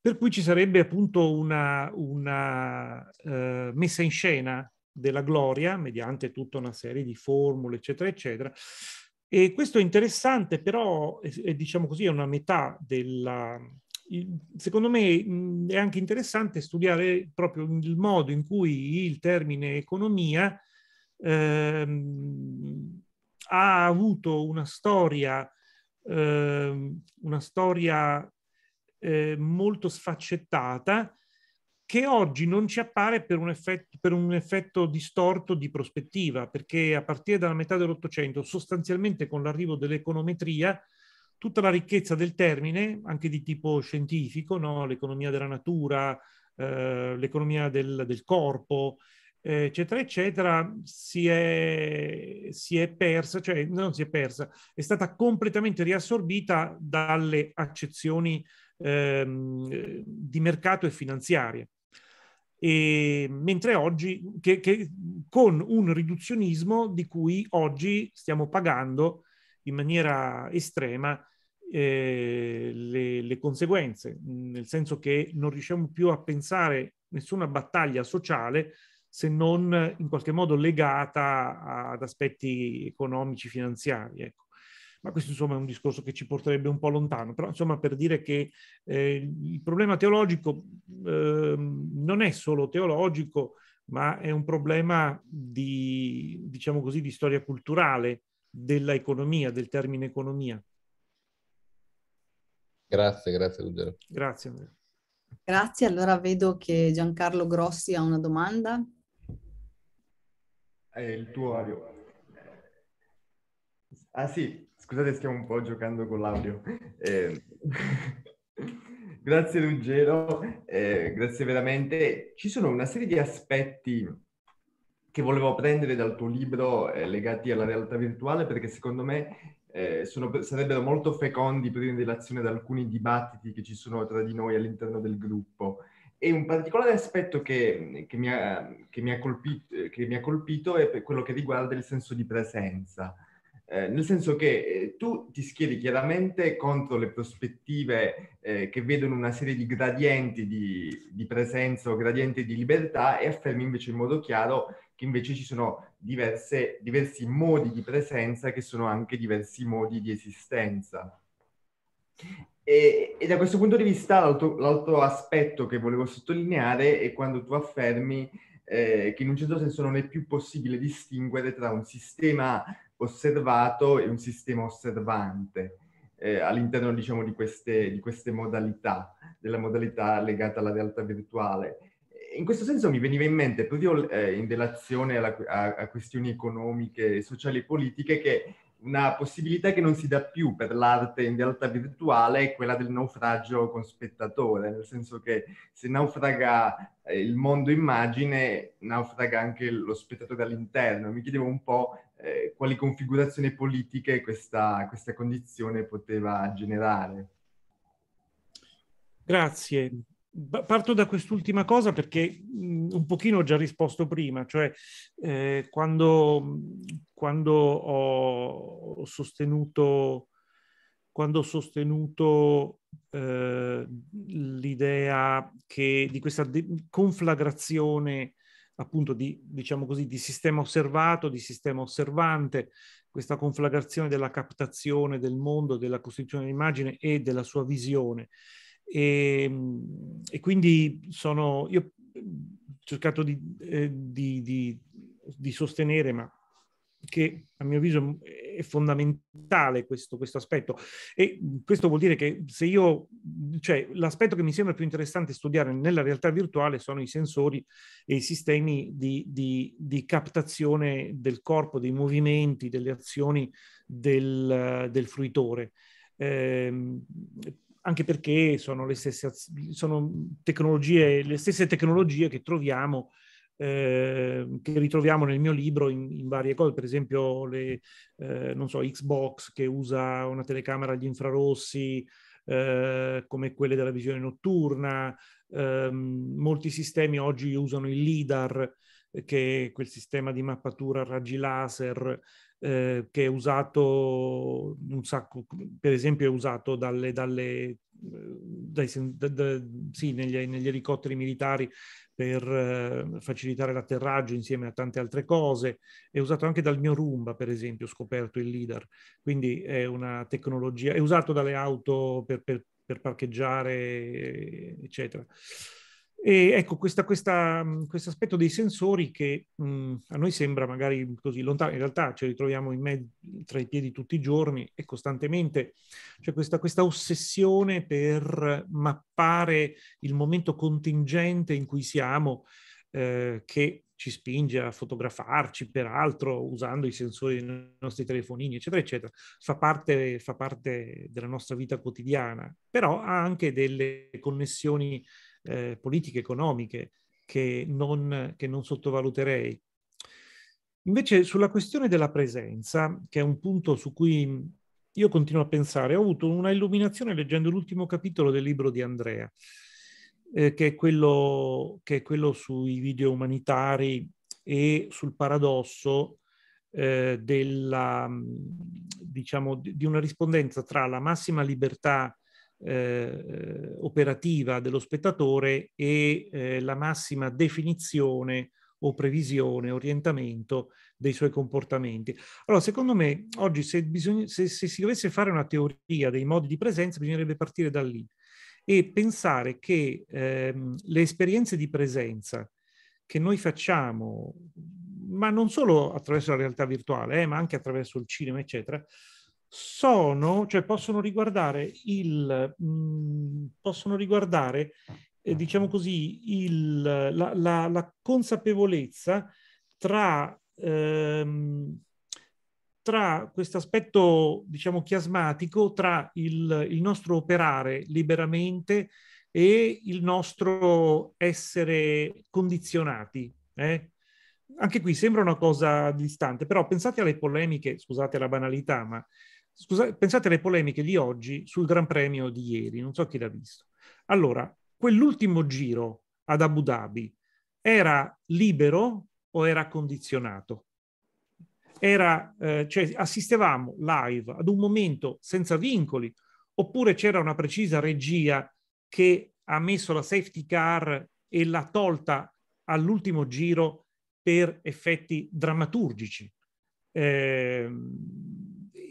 per cui ci sarebbe appunto una, una eh, messa in scena della gloria mediante tutta una serie di formule, eccetera, eccetera, e questo è interessante, però è, diciamo così, è una metà della... Secondo me è anche interessante studiare proprio il modo in cui il termine economia ehm, ha avuto una storia, ehm, una storia eh, molto sfaccettata che oggi non ci appare per un, effetto, per un, effetto, distorto di prospettiva, perché a partire dalla metà dell'Ottocento, sostanzialmente con l'arrivo dell'econometria, tutta la ricchezza del termine, anche di tipo scientifico, no? l'economia della natura, eh, l'economia del, del corpo, eh, eccetera, eccetera, si è, si è, persa, cioè non si è persa, è stata completamente riassorbita dalle accezioni ehm, di mercato e finanziarie. E, mentre oggi, che, che, con un riduzionismo di cui oggi stiamo pagando in maniera estrema eh, le, le, conseguenze, nel senso che non riusciamo più a pensare nessuna battaglia sociale se non in qualche modo legata ad aspetti economici, finanziari. Ecco ma questo insomma è un discorso che ci porterebbe un po' lontano, però insomma per dire che eh, il problema teologico eh, non è solo teologico, ma è un problema di, diciamo così, di storia culturale dell'economia, del termine economia. Grazie, grazie Ruggero. Grazie Grazie, allora vedo che Giancarlo Grossi ha una domanda. È il tuo Ario. Ah sì, Scusate, stiamo un po' giocando con l'audio. Eh, grazie Ruggero, eh, grazie veramente. Ci sono una serie di aspetti che volevo prendere dal tuo libro eh, legati alla realtà virtuale perché secondo me eh, sono, sarebbero molto fecondi per in relazione ad alcuni dibattiti che ci sono tra di noi all'interno del gruppo. E un particolare aspetto che, che, mi, ha, che, mi, ha colpito, che mi ha colpito è quello che riguarda il senso di presenza. Eh, nel senso che eh, tu ti schieri chiaramente contro le prospettive eh, che vedono una serie di gradienti di, di presenza o gradienti di libertà e affermi invece in modo chiaro che invece ci sono diverse, diversi modi di presenza che sono anche diversi modi di esistenza. E, e da questo punto di vista l'altro, l'altro, aspetto che volevo sottolineare è quando tu affermi eh, che in un certo senso non è più possibile distinguere tra un sistema osservato e un sistema osservante eh, all'interno diciamo, di, queste, di queste modalità, della modalità legata alla realtà virtuale. In questo senso mi veniva in mente, proprio eh, in relazione alla, a, a questioni economiche, sociali e politiche, che una possibilità che non si dà più per l'arte in realtà virtuale è quella del naufragio con spettatore, nel senso che se naufraga eh, il mondo immagine, naufraga anche lo spettatore all'interno. Mi chiedevo un po' Eh, quali configurazioni politiche questa, questa condizione poteva generare. Grazie. Parto da quest'ultima cosa perché mm, un pochino ho già risposto prima, cioè eh, quando, quando, ho sostenuto, quando ho sostenuto eh, l'idea che di questa de- conflagrazione appunto di, diciamo così, di sistema osservato, di sistema osservante, questa conflagrazione della captazione del mondo, della costituzione dell'immagine e della sua visione. E, ehm, e quindi sono, io ho ehm, cercato di, eh, di, di, di sostenere, ma che a mio avviso è fondamentale questo, questo, aspetto e questo vuol dire che se io, cioè l'aspetto che mi sembra più interessante studiare nella realtà virtuale sono i sensori e i sistemi di, di, di captazione del corpo, dei movimenti, delle azioni del, del fruitore. Eh, anche perché sono le stesse sono tecnologie, le stesse tecnologie che troviamo eh, che ritroviamo nel mio libro in, in varie cose, per esempio le, eh, non so, Xbox che usa una telecamera agli infrarossi eh, come quelle della visione notturna, ehm, molti sistemi oggi usano il LIDAR, che è quel sistema di mappatura a raggi laser eh, che è usato un sacco, per esempio è usato dalle, dalle, eh, dai, da, da, sì, negli, negli, elicotteri militari per eh, facilitare l'atterraggio insieme a tante altre cose. È usato anche dal mio Roomba, per esempio, ho scoperto il LIDAR. Quindi è una tecnologia, è usato dalle auto per, per, per parcheggiare, eccetera. E ecco, questo aspetto dei sensori che mh, a noi sembra magari così lontano, in realtà ci ritroviamo in tra i piedi tutti i giorni e costantemente, c'è questa, questa, ossessione per mappare il momento contingente in cui siamo, eh, che ci spinge a fotografarci, peraltro usando i sensori dei nostri telefonini, eccetera, eccetera, fa parte, fa parte della nostra vita quotidiana, però ha anche delle connessioni eh, politiche economiche che non, che non sottovaluterei. Invece sulla questione della presenza, che è un punto su cui io continuo a pensare, ho avuto una illuminazione leggendo l'ultimo capitolo del libro di Andrea, eh, che, è quello, che, è quello, sui video umanitari e sul paradosso eh, della, diciamo, di una rispondenza tra la massima libertà eh, eh, operativa dello spettatore e eh, la massima definizione o previsione, orientamento dei suoi comportamenti. Allora, secondo me, oggi se, bisogna, se, se si dovesse fare una teoria dei modi di presenza, bisognerebbe partire da lì e pensare che ehm, le esperienze di presenza che noi facciamo, ma non solo attraverso la realtà virtuale, eh, ma anche attraverso il cinema, eccetera, sono, cioè possono riguardare il, mh, mm, possono riguardare, eh, diciamo così, il, la, la, la, consapevolezza tra, ehm, tra questo aspetto, diciamo, chiasmatico, tra il, il, nostro operare liberamente e il nostro essere condizionati. Eh? Anche qui sembra una cosa distante, però pensate alle polemiche, scusate la banalità, ma Scusate, pensate alle polemiche di oggi sul Gran Premio di ieri, non so chi l'ha visto. Allora, quell'ultimo giro ad Abu Dhabi era libero o era condizionato? Era, eh, cioè, assistevamo live ad un momento senza vincoli, oppure c'era una precisa regia che ha messo la safety car e l'ha tolta all'ultimo giro per effetti drammaturgici. Eh,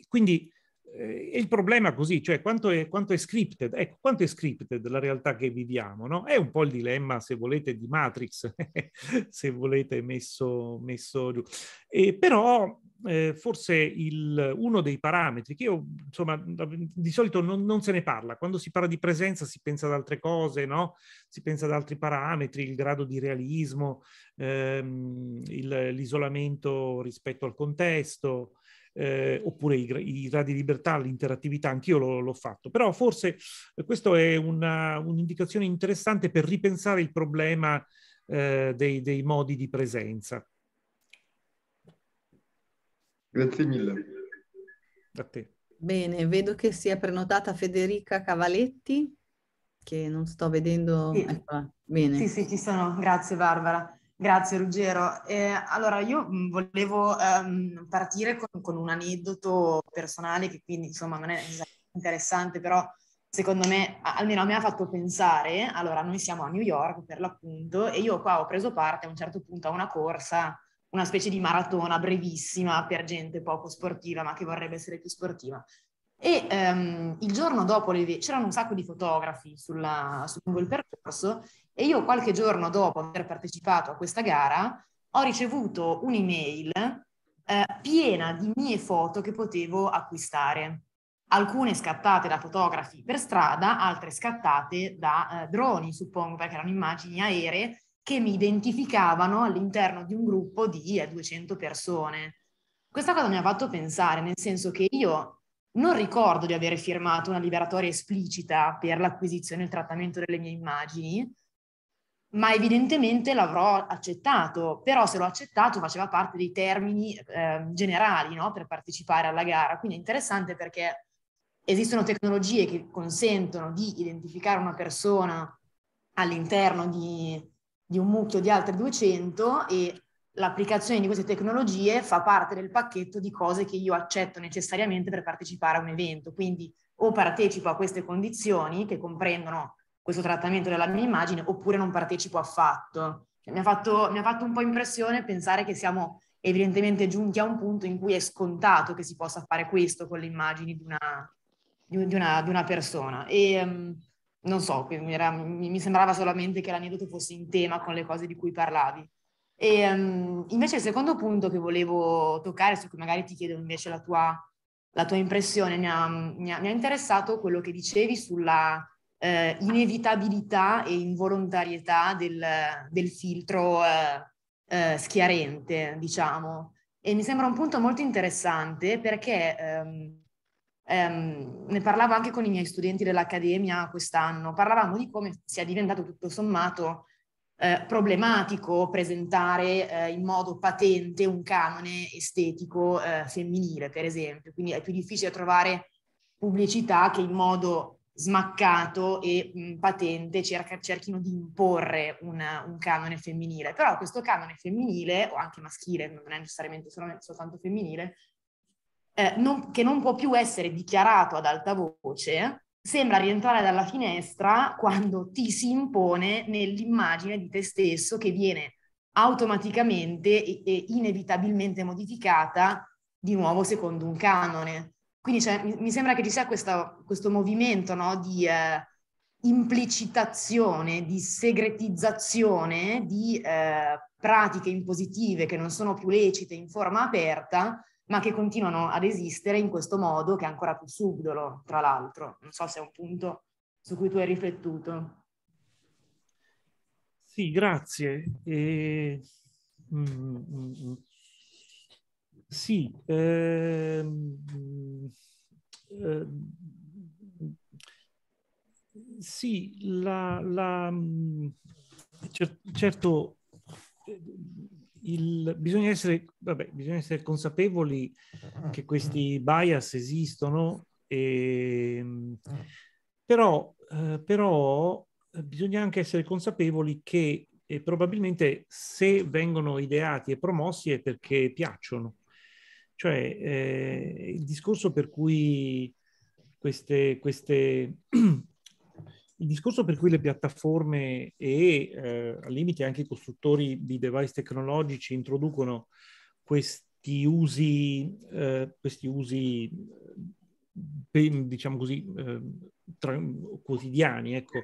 quindi eh, il problema così, cioè quanto è, quanto è, scripted, ecco, quanto è scripted la realtà che viviamo, no? È un po' il dilemma, se volete, di Matrix, se volete messo, messo giù. E però eh, forse il, uno dei parametri che io, insomma, di solito non, non, se ne parla, quando si parla di presenza si pensa ad altre cose, no? Si pensa ad altri parametri, il grado di realismo, ehm, il, l'isolamento rispetto al contesto, eh, oppure i, i, gradi di libertà, l'interattività, anch'io l'ho, l'ho fatto. Però forse eh, questa è una, un'indicazione interessante per ripensare il problema eh, dei, dei modi di presenza. Grazie mille. A te. Bene, vedo che si è prenotata Federica Cavaletti, che non sto vedendo. Sì. Eccola. Bene. Sì, sì, ci sono. Grazie Barbara. Grazie Ruggero. Eh, allora io mm, volevo ehm, partire con, con, un aneddoto personale che quindi insomma non è interessante, però secondo me, almeno a me ha fatto pensare, allora noi siamo a New York per l'appunto e io qua ho preso parte a un certo punto a una corsa, una specie di maratona brevissima per gente poco sportiva ma che vorrebbe essere più sportiva. E ehm, il giorno dopo le, c'erano un sacco di fotografi sulla, lungo il percorso e io qualche giorno dopo aver partecipato a questa gara ho ricevuto un'email eh, piena di mie foto che potevo acquistare. Alcune scattate da fotografi per strada, altre scattate da eh, droni, suppongo, perché erano immagini aeree che mi identificavano all'interno di un gruppo di eh, 200 persone. Questa cosa mi ha fatto pensare, nel senso che io non ricordo di aver firmato una liberatoria esplicita per l'acquisizione e il trattamento delle mie immagini, ma evidentemente l'avrò accettato, però se l'ho accettato faceva parte dei termini eh, generali no? per partecipare alla gara, quindi è interessante perché esistono tecnologie che consentono di identificare una persona all'interno di, di un mucchio di altre 200 e l'applicazione di queste tecnologie fa parte del pacchetto di cose che io accetto necessariamente per partecipare a un evento, quindi o partecipo a queste condizioni che comprendono questo trattamento della mia immagine oppure non partecipo affatto. Cioè, mi ha, fatto, mi ha fatto un po' impressione pensare che siamo evidentemente giunti a un punto in cui è scontato che si possa fare questo con le immagini di una, di una, di una persona. E um, non so, era, mi, mi, sembrava solamente che l'aneddoto fosse in tema con le cose di cui parlavi. E, um, invece il secondo punto che volevo toccare, su cui magari ti chiedo invece la tua, la tua impressione, mi ha, mi, ha, mi ha interessato quello che dicevi sulla, eh, inevitabilità e involontarietà del, del filtro eh, eh, schiarente, diciamo. E mi sembra un punto molto interessante perché ehm, ehm, ne parlavo anche con i miei studenti dell'Accademia quest'anno, parlavamo di come sia diventato tutto sommato eh, problematico presentare eh, in modo patente un canone estetico eh, femminile, per esempio. Quindi è più difficile trovare pubblicità che in modo smaccato e mh, mm, patente cerca, cerchino di imporre una, un canone femminile, però questo canone femminile o anche maschile, non è necessariamente soltanto femminile, eh, non, che non può più essere dichiarato ad alta voce, sembra rientrare dalla finestra quando ti si impone nell'immagine di te stesso che viene automaticamente e, e inevitabilmente modificata di nuovo secondo un canone. Quindi cioè, mi, sembra che ci sia questa, questo movimento no, di eh, implicitazione, di segretizzazione di eh, pratiche impositive che non sono più lecite in forma aperta, ma che continuano ad esistere in questo modo che è ancora più subdolo, tra l'altro. Non so se è un punto su cui tu hai riflettuto. Sì, grazie. E... Mm, mm, mm. Sì, ehm, eh, sì la, la, certo il, bisogna, essere, vabbè, bisogna, essere, consapevoli che questi bias esistono, e, ehm, però, eh, però bisogna anche essere consapevoli che eh, probabilmente se vengono ideati e promossi è perché piacciono. Cioè, eh, il discorso per cui queste, queste il discorso per cui le piattaforme e eh, al limite anche i costruttori di device tecnologici introducono questi usi, eh, questi usi eh, diciamo così, eh, tra, quotidiani, ecco,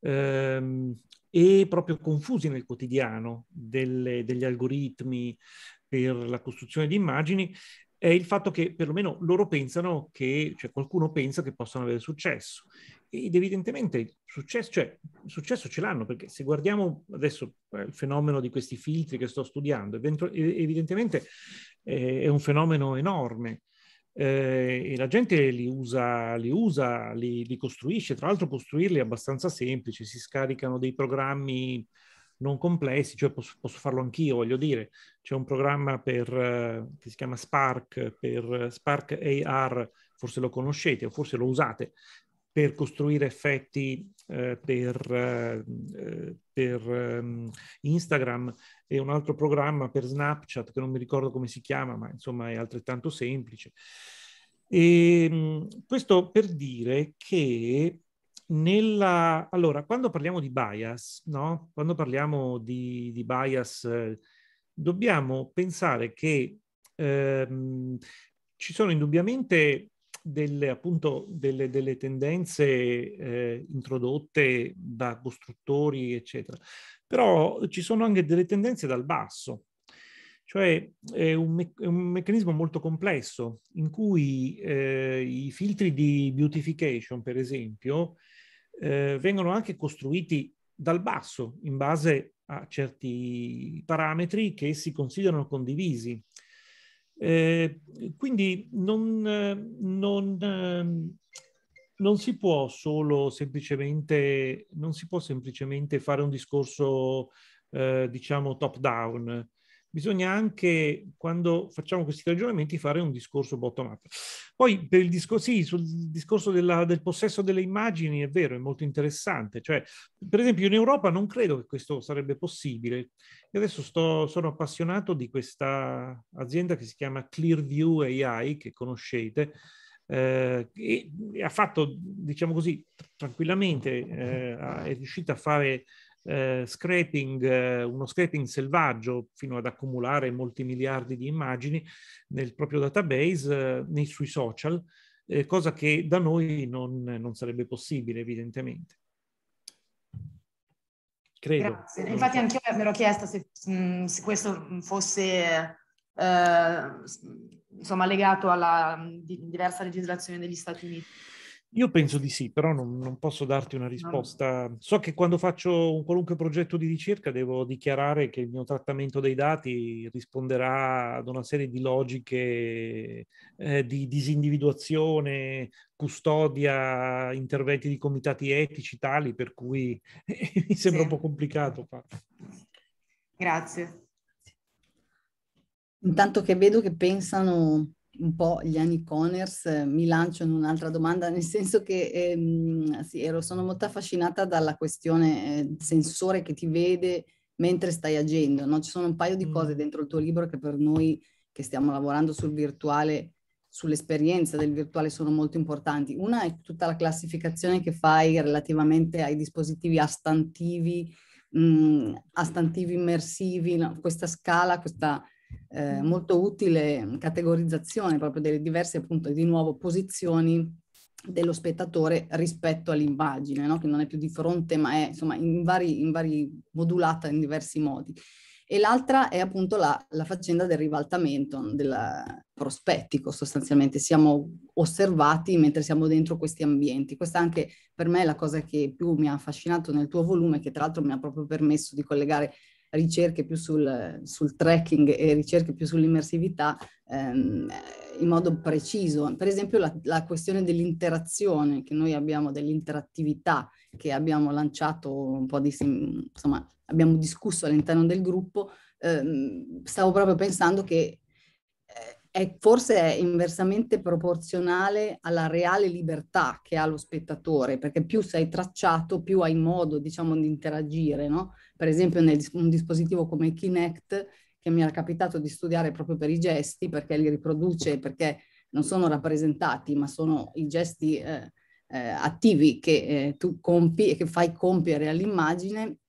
ehm, e proprio confusi nel quotidiano delle, degli algoritmi, per la costruzione di immagini è il fatto che perlomeno loro pensano che, cioè qualcuno pensa che possano avere successo. Ed evidentemente il successo, cioè, successo ce l'hanno, perché se guardiamo adesso eh, il fenomeno di questi filtri che sto studiando, evidentemente eh, è un fenomeno enorme. Eh, e la gente li usa, li, usa li, li, costruisce, tra l'altro costruirli è abbastanza semplice, si scaricano dei programmi non complessi, cioè posso, posso farlo anch'io, voglio dire, c'è un programma per, eh, che si chiama Spark, per eh, Spark AR, forse lo conoscete o forse lo usate, per costruire effetti eh, per, eh, eh per um, Instagram e un altro programma per Snapchat che non mi ricordo come si chiama, ma insomma è altrettanto semplice. E, ehm, questo per dire che nella, allora, quando parliamo di bias, no? quando parliamo di, di bias, eh, dobbiamo pensare che ehm, ci sono indubbiamente delle, appunto, delle, delle tendenze eh, introdotte da costruttori, eccetera, però ci sono anche delle tendenze dal basso. Cioè è un, me- è un meccanismo molto complesso in cui eh, i filtri di beautification, per esempio, eh, vengono anche costruiti dal basso in base a certi parametri che si considerano condivisi. Eh, quindi non, non, ehm, non, si può solo semplicemente, non si può semplicemente fare un discorso, eh, diciamo, top down bisogna anche, quando facciamo questi ragionamenti, fare un discorso bottom-up. Poi per il discorso, sì, sul discorso della, del possesso delle immagini è vero, è molto interessante. Cioè, per esempio, in Europa non credo che questo sarebbe possibile. Io adesso sto, sono appassionato di questa azienda che si chiama Clearview AI, che conoscete, eh, e, e ha fatto, diciamo così, tranquillamente, eh, è riuscita a fare eh, scraping, eh, uno scraping selvaggio fino ad accumulare molti miliardi di immagini nel proprio database eh, nei, sui social, eh, cosa che da noi non, non sarebbe possibile evidentemente. Credo. Grazie. Infatti anche io mi ero chiesta se, mm, se questo fosse eh, insomma, legato alla mm, diversa legislazione degli Stati Uniti. Io penso di sì, però non, non, posso darti una risposta. So che quando faccio un qualunque progetto di ricerca devo dichiarare che il mio trattamento dei dati risponderà ad una serie di logiche eh, di disindividuazione, custodia, interventi di comitati etici tali, per cui mi sembra sì. un po' complicato. Grazie. Intanto che vedo che pensano un po' gli anni Conners eh, mi lancio in un'altra domanda, nel senso che ehm, sì, ero, sono molto affascinata dalla questione eh, sensore che ti vede mentre stai agendo. No? Ci sono un paio di cose mm. dentro il tuo libro che per noi che stiamo lavorando sul virtuale, sull'esperienza del virtuale sono molto importanti. Una è tutta la classificazione che fai relativamente ai dispositivi astantivi, mh, mm, astantivi immersivi, no? questa scala, questa eh, mm. molto utile mm, categorizzazione proprio delle diverse appunto di nuovo posizioni dello spettatore rispetto all'immagine, no? che non è più di fronte ma è insomma in vari, in vari modulata in diversi modi. E l'altra è appunto la, la faccenda del ribaltamento, mm, del prospettico sostanzialmente, siamo osservati mentre siamo dentro questi ambienti. Questa anche per me è la cosa che più mi ha affascinato nel tuo volume, che tra l'altro mi ha proprio permesso di collegare ricerche più sul, sul tracking e ricerche più sull'immersività ehm, in modo preciso. Per esempio la, la questione dell'interazione che noi abbiamo, dell'interattività che abbiamo lanciato un po' di, insomma, abbiamo discusso all'interno del gruppo, ehm, stavo proprio pensando che eh, è, forse è inversamente proporzionale alla reale libertà che ha lo spettatore, perché più sei tracciato, più hai modo, diciamo, di interagire, no? per esempio nel, un dispositivo come Kinect che mi era capitato di studiare proprio per i gesti perché li riproduce, perché non sono rappresentati ma sono i gesti eh, eh, attivi che eh, tu compi e che fai compiere all'immagine.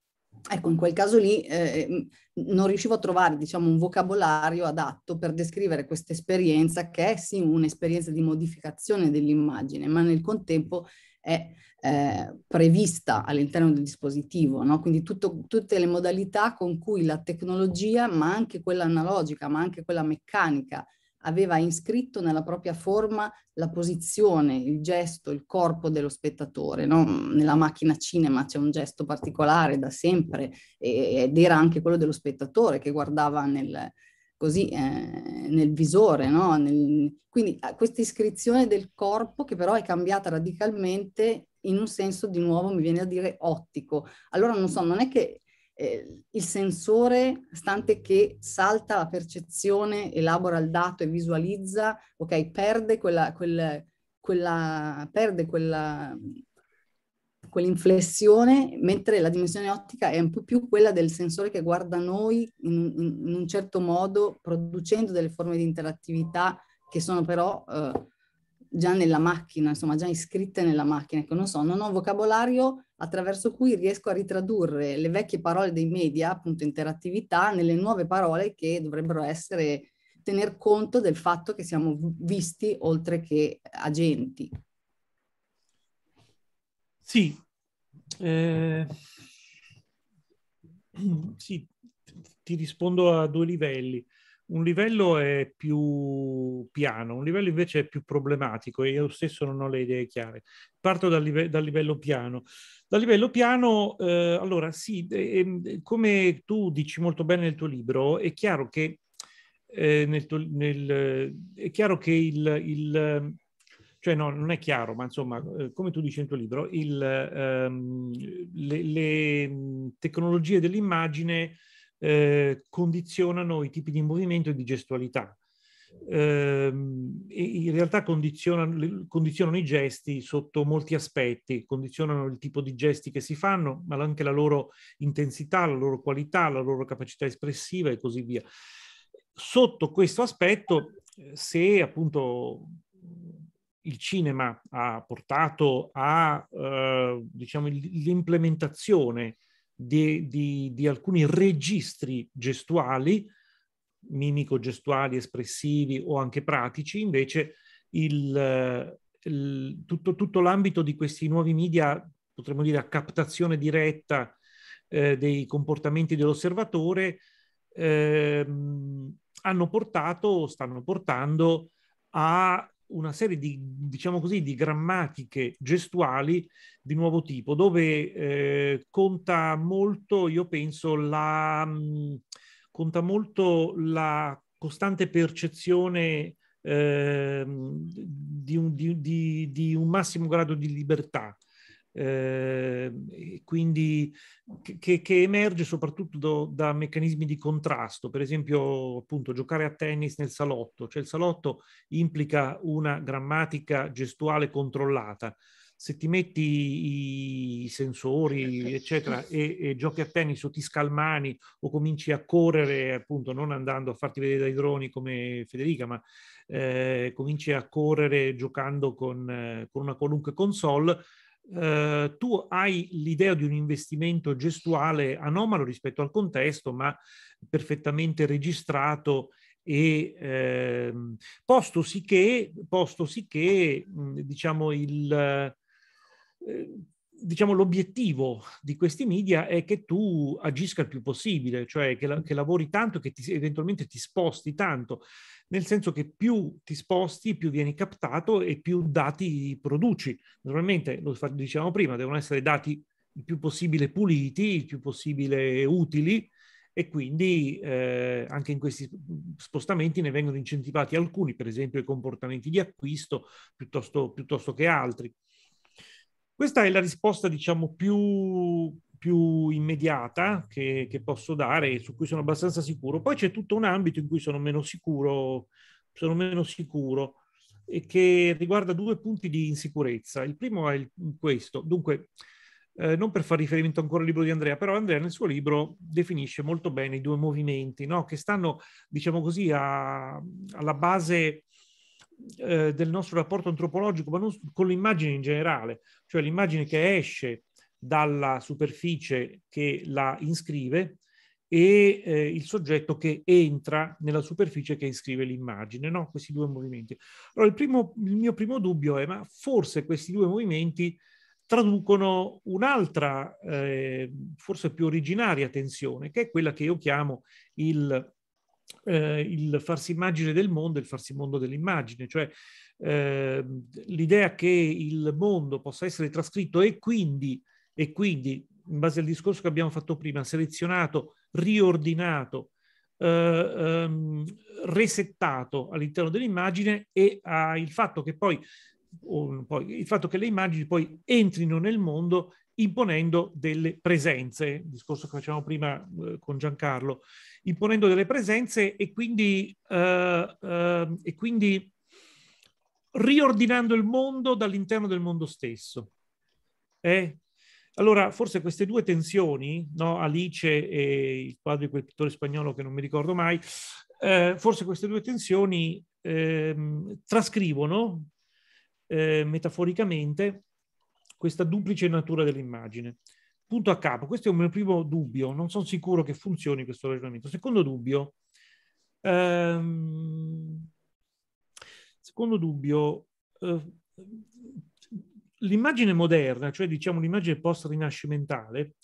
Ecco, in quel caso lì eh, non riuscivo a trovare, diciamo, un vocabolario adatto per descrivere questa esperienza che è sì un'esperienza di modificazione dell'immagine, ma nel contempo è eh, prevista all'interno del dispositivo, no? quindi tutto, tutte le modalità con cui la tecnologia, ma anche quella analogica, ma anche quella meccanica, aveva iscritto nella propria forma la posizione, il gesto, il corpo dello spettatore. No? Nella macchina cinema c'è un gesto particolare da sempre ed era anche quello dello spettatore che guardava nel, così eh, nel visore, no? Nel, quindi ah, questa iscrizione del corpo che però è cambiata radicalmente in un senso di nuovo mi viene a dire ottico. Allora non so, non è che eh, il sensore, stante che salta la percezione, elabora il dato e visualizza, ok, perde quella, quel, quella, perde quella quell'inflessione, mentre la dimensione ottica è un po' più quella del sensore che guarda noi in, in, un certo modo, producendo delle forme di interattività che sono però eh, già nella macchina, insomma già iscritte nella macchina. Ecco, non so, non ho un vocabolario attraverso cui riesco a ritradurre le vecchie parole dei media, appunto interattività, nelle nuove parole che dovrebbero essere tener conto del fatto che siamo visti oltre che agenti. Sì, eh, sì, ti rispondo a due livelli. Un livello è più piano, un livello invece è più problematico e io stesso non ho le idee chiare. Parto dal, live- dal livello piano. Dal livello piano, eh, allora sì, eh, ehm, come tu dici molto bene nel tuo libro, è chiaro che, eh, nel tuo, nel, è chiaro che il, il, cioè no, non è chiaro, ma insomma, eh, come tu dici nel tuo libro, il, ehm, le, le, mm, tecnologie dell'immagine eh, condizionano i tipi di movimento e di gestualità. Eh, in realtà condizionano, condizionano, i gesti sotto molti aspetti, condizionano il tipo di gesti che si fanno, ma anche la loro intensità, la loro qualità, la loro capacità espressiva e così via. Sotto questo aspetto, eh, se appunto il cinema ha portato a eh, diciamo, l'implementazione di, di, di, alcuni registri gestuali, mimico-gestuali, espressivi o anche pratici, invece il, il, tutto, tutto, l'ambito di questi nuovi media, potremmo dire a captazione diretta eh, dei comportamenti dell'osservatore, eh, hanno portato o stanno portando a una serie di, diciamo così, di grammatiche gestuali di nuovo tipo, dove eh, conta molto, io penso, la, mm, conta molto la costante percezione eh, di, un, di, di, un, massimo grado di libertà eh, quindi che, che, emerge soprattutto do, da meccanismi di contrasto, per esempio appunto giocare a tennis nel salotto, cioè il salotto implica una grammatica gestuale controllata. Se ti metti i sensori, certo. eccetera, e, e giochi a tennis o ti scalmani o cominci a correre, appunto, non andando a farti vedere dai droni come Federica, ma eh, cominci a correre giocando con, con una qualunque console, eh, tu hai l'idea di un investimento gestuale anomalo rispetto al contesto, ma perfettamente registrato e eh, posto sicché, posto sicché mm, diciamo il eh, diciamo, l'obiettivo di questi media è che tu agisca il più possibile, cioè che, che lavori tanto, che ti, eventualmente ti sposti tanto nel senso che più ti sposti, più vieni captato e più dati produci. Naturalmente, lo dicevamo prima, devono essere dati il più possibile puliti, il più possibile utili e quindi eh, anche in questi spostamenti ne vengono incentivati alcuni, per esempio i comportamenti di acquisto piuttosto, piuttosto che altri. Questa è la risposta, diciamo, più più immediata che, che posso dare e su cui sono abbastanza sicuro. Poi c'è tutto un ambito in cui sono meno sicuro, sono meno sicuro e che riguarda due punti di insicurezza. Il primo è il, questo. Dunque, eh, non per fare riferimento ancora al libro di Andrea, però Andrea nel suo libro definisce molto bene i due movimenti no? che stanno, diciamo così, a, alla base eh, del nostro rapporto antropologico, ma non, con l'immagine in generale, cioè l'immagine che esce dalla superficie che la inscrive e eh, il soggetto che entra nella superficie che iscrive l'immagine, no? questi due movimenti. Allora, il, primo, il mio primo dubbio è, ma forse questi due movimenti traducono un'altra, eh, forse più originaria tensione, che è quella che io chiamo il, eh, il farsi immagine del mondo e il farsi mondo dell'immagine, cioè eh, l'idea che il mondo possa essere trascritto e quindi e quindi in base al discorso che abbiamo fatto prima, selezionato, riordinato, eh, ehm, resettato all'interno dell'immagine e ah, il fatto che poi, poi, il fatto che le immagini poi entrino nel mondo imponendo delle presenze, discorso che facevamo prima eh, con Giancarlo, imponendo delle presenze e quindi, eh, eh, e quindi riordinando il mondo dall'interno del mondo stesso. Eh? Allora, forse queste due tensioni, no? Alice e il quadro di quel pittore spagnolo che non mi ricordo mai, eh, forse queste due tensioni eh, trascrivono eh, metaforicamente questa duplice natura dell'immagine. Punto a capo, questo è un mio primo dubbio, non sono sicuro che funzioni questo ragionamento. Secondo dubbio, ehm, secondo dubbio eh, l'immagine moderna, cioè diciamo l'immagine post-rinascimentale,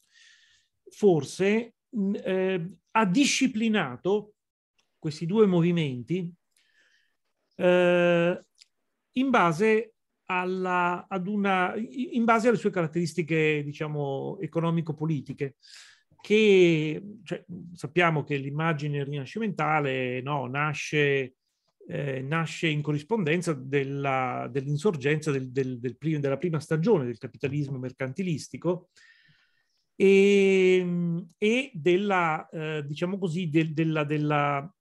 forse eh, ha disciplinato questi due movimenti eh, in, base alla, una, in base alle sue caratteristiche, diciamo, economico-politiche. Che cioè, sappiamo che l'immagine rinascimentale no, nasce eh, nasce in corrispondenza della, dell'insorgenza del, del, del prima, della prima stagione del capitalismo mercantilistico e, e della, eh, diciamo così, del, della, della,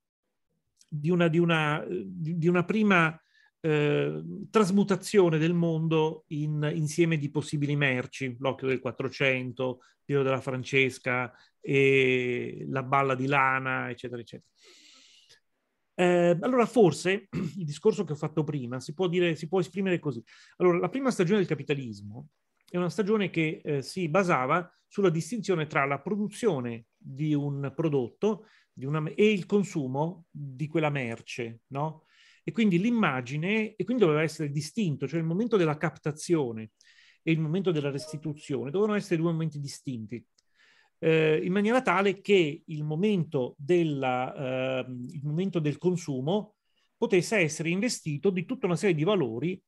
di, una, di, una, di una prima eh, trasmutazione del mondo in insieme di possibili merci, l'occhio del Quattrocento, Piero della Francesca, e la balla di lana, eccetera, eccetera. Eh, allora, forse il discorso che ho fatto prima si può, dire, si può esprimere così. Allora, la prima stagione del capitalismo è una stagione che eh, si basava sulla distinzione tra la produzione di un prodotto di una, e il consumo di quella merce, no? E quindi l'immagine, e quindi doveva essere distinto, cioè il momento della captazione e il momento della restituzione dovevano essere due momenti distinti eh, in maniera tale che il momento, della, eh, il momento, del consumo potesse essere investito di tutta una serie di valori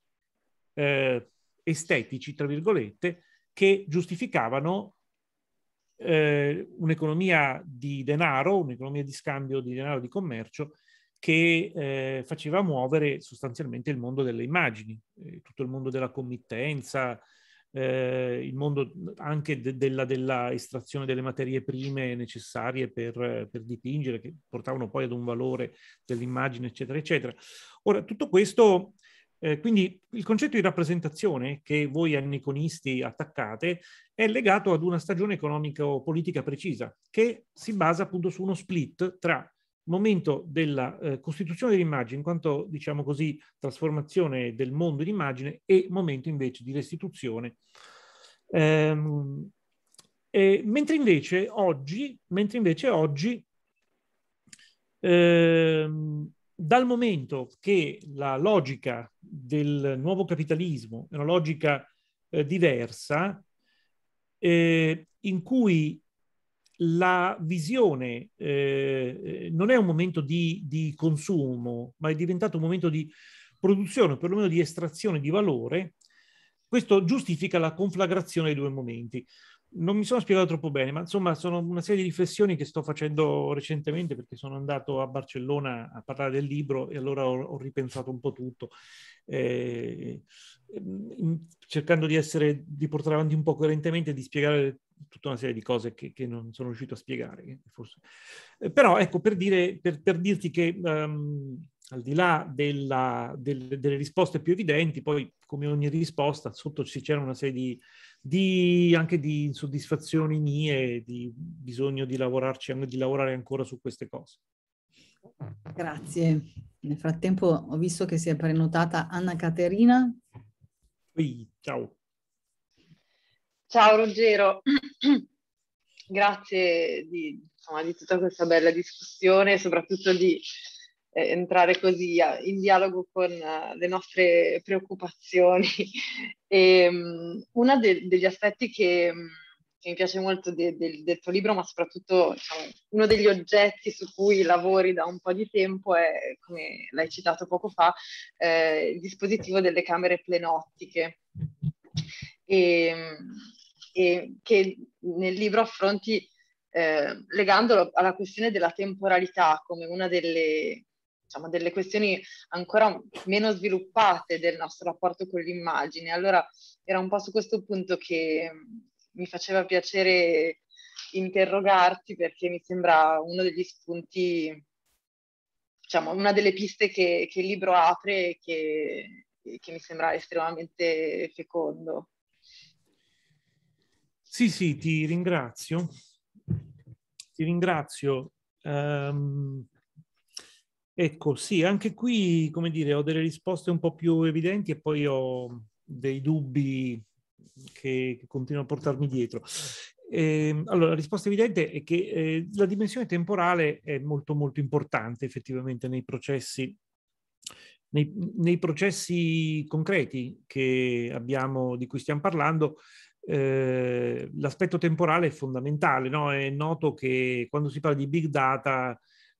eh, estetici, tra virgolette, che giustificavano eh, un'economia di denaro, un'economia di scambio di denaro di commercio che eh, faceva muovere sostanzialmente il mondo delle immagini, eh, tutto il mondo della committenza, eh, il mondo anche de- della, della, estrazione delle materie prime necessarie per, per, dipingere, che portavano poi ad un valore dell'immagine, eccetera, eccetera. Ora, tutto questo, eh, quindi il concetto di rappresentazione che voi anniconisti attaccate è legato ad una stagione economico-politica precisa, che si basa appunto su uno split tra momento della eh, costituzione dell'immagine, in quanto, diciamo così, trasformazione del mondo in immagine e momento invece di restituzione. Ehm, e, mentre invece oggi, mentre invece oggi ehm, dal momento che la logica del nuovo capitalismo è una logica eh, diversa, eh, in cui la visione eh, non è un momento di, di, consumo, ma è diventato un momento di produzione, perlomeno di estrazione di valore, questo giustifica la conflagrazione dei due momenti non mi sono spiegato troppo bene, ma insomma sono una serie di riflessioni che sto facendo recentemente perché sono andato a Barcellona a parlare del libro e allora ho, ho ripensato un po' tutto, eh, ehm, cercando di, essere, di portare avanti un po' coerentemente e di spiegare tutta una serie di cose che, che non sono riuscito a spiegare. Eh, forse. Eh, però ecco, per, dire, per, per dirti che... Um, al di là della, del, delle risposte più evidenti, poi come ogni risposta sotto ci c'era una serie di, di, anche di insoddisfazioni mie, di bisogno di lavorarci, di lavorare ancora su queste cose. Grazie. Nel frattempo ho visto che si è prenotata Anna Caterina. Ehi, ciao. Ciao Ruggero, grazie di, insomma, di tutta questa bella discussione e soprattutto di eh, entrare così a, in dialogo con uh, le nostre preoccupazioni. e, um, uno de- degli aspetti che, mm, che, mi piace molto de- de- del tuo libro, ma soprattutto diciamo, uno degli oggetti su cui lavori da un po' di tempo è, come l'hai citato poco fa, eh, il dispositivo delle camere plenottiche. E, ehm, e che nel libro affronti eh, legandolo alla questione della temporalità come una delle, diciamo, delle questioni ancora meno sviluppate del nostro rapporto con l'immagine. Allora era un po' su questo punto che mm, mi faceva piacere interrogarti perché mi sembra uno degli spunti, diciamo, una delle piste che, che il libro apre e che, che mi sembra estremamente fecondo. Sì, sì, ti ringrazio. Ti ringrazio. Um, Ecco, sì, anche qui, come dire, ho delle risposte un po' più evidenti e poi ho dei dubbi che, che continuo a portarmi dietro. Eh, allora, la risposta evidente è che eh, la dimensione temporale è molto molto importante effettivamente nei processi, nei, nei processi concreti abbiamo, di cui stiamo parlando. Eh, l'aspetto temporale è fondamentale, no? è noto che quando si parla di big data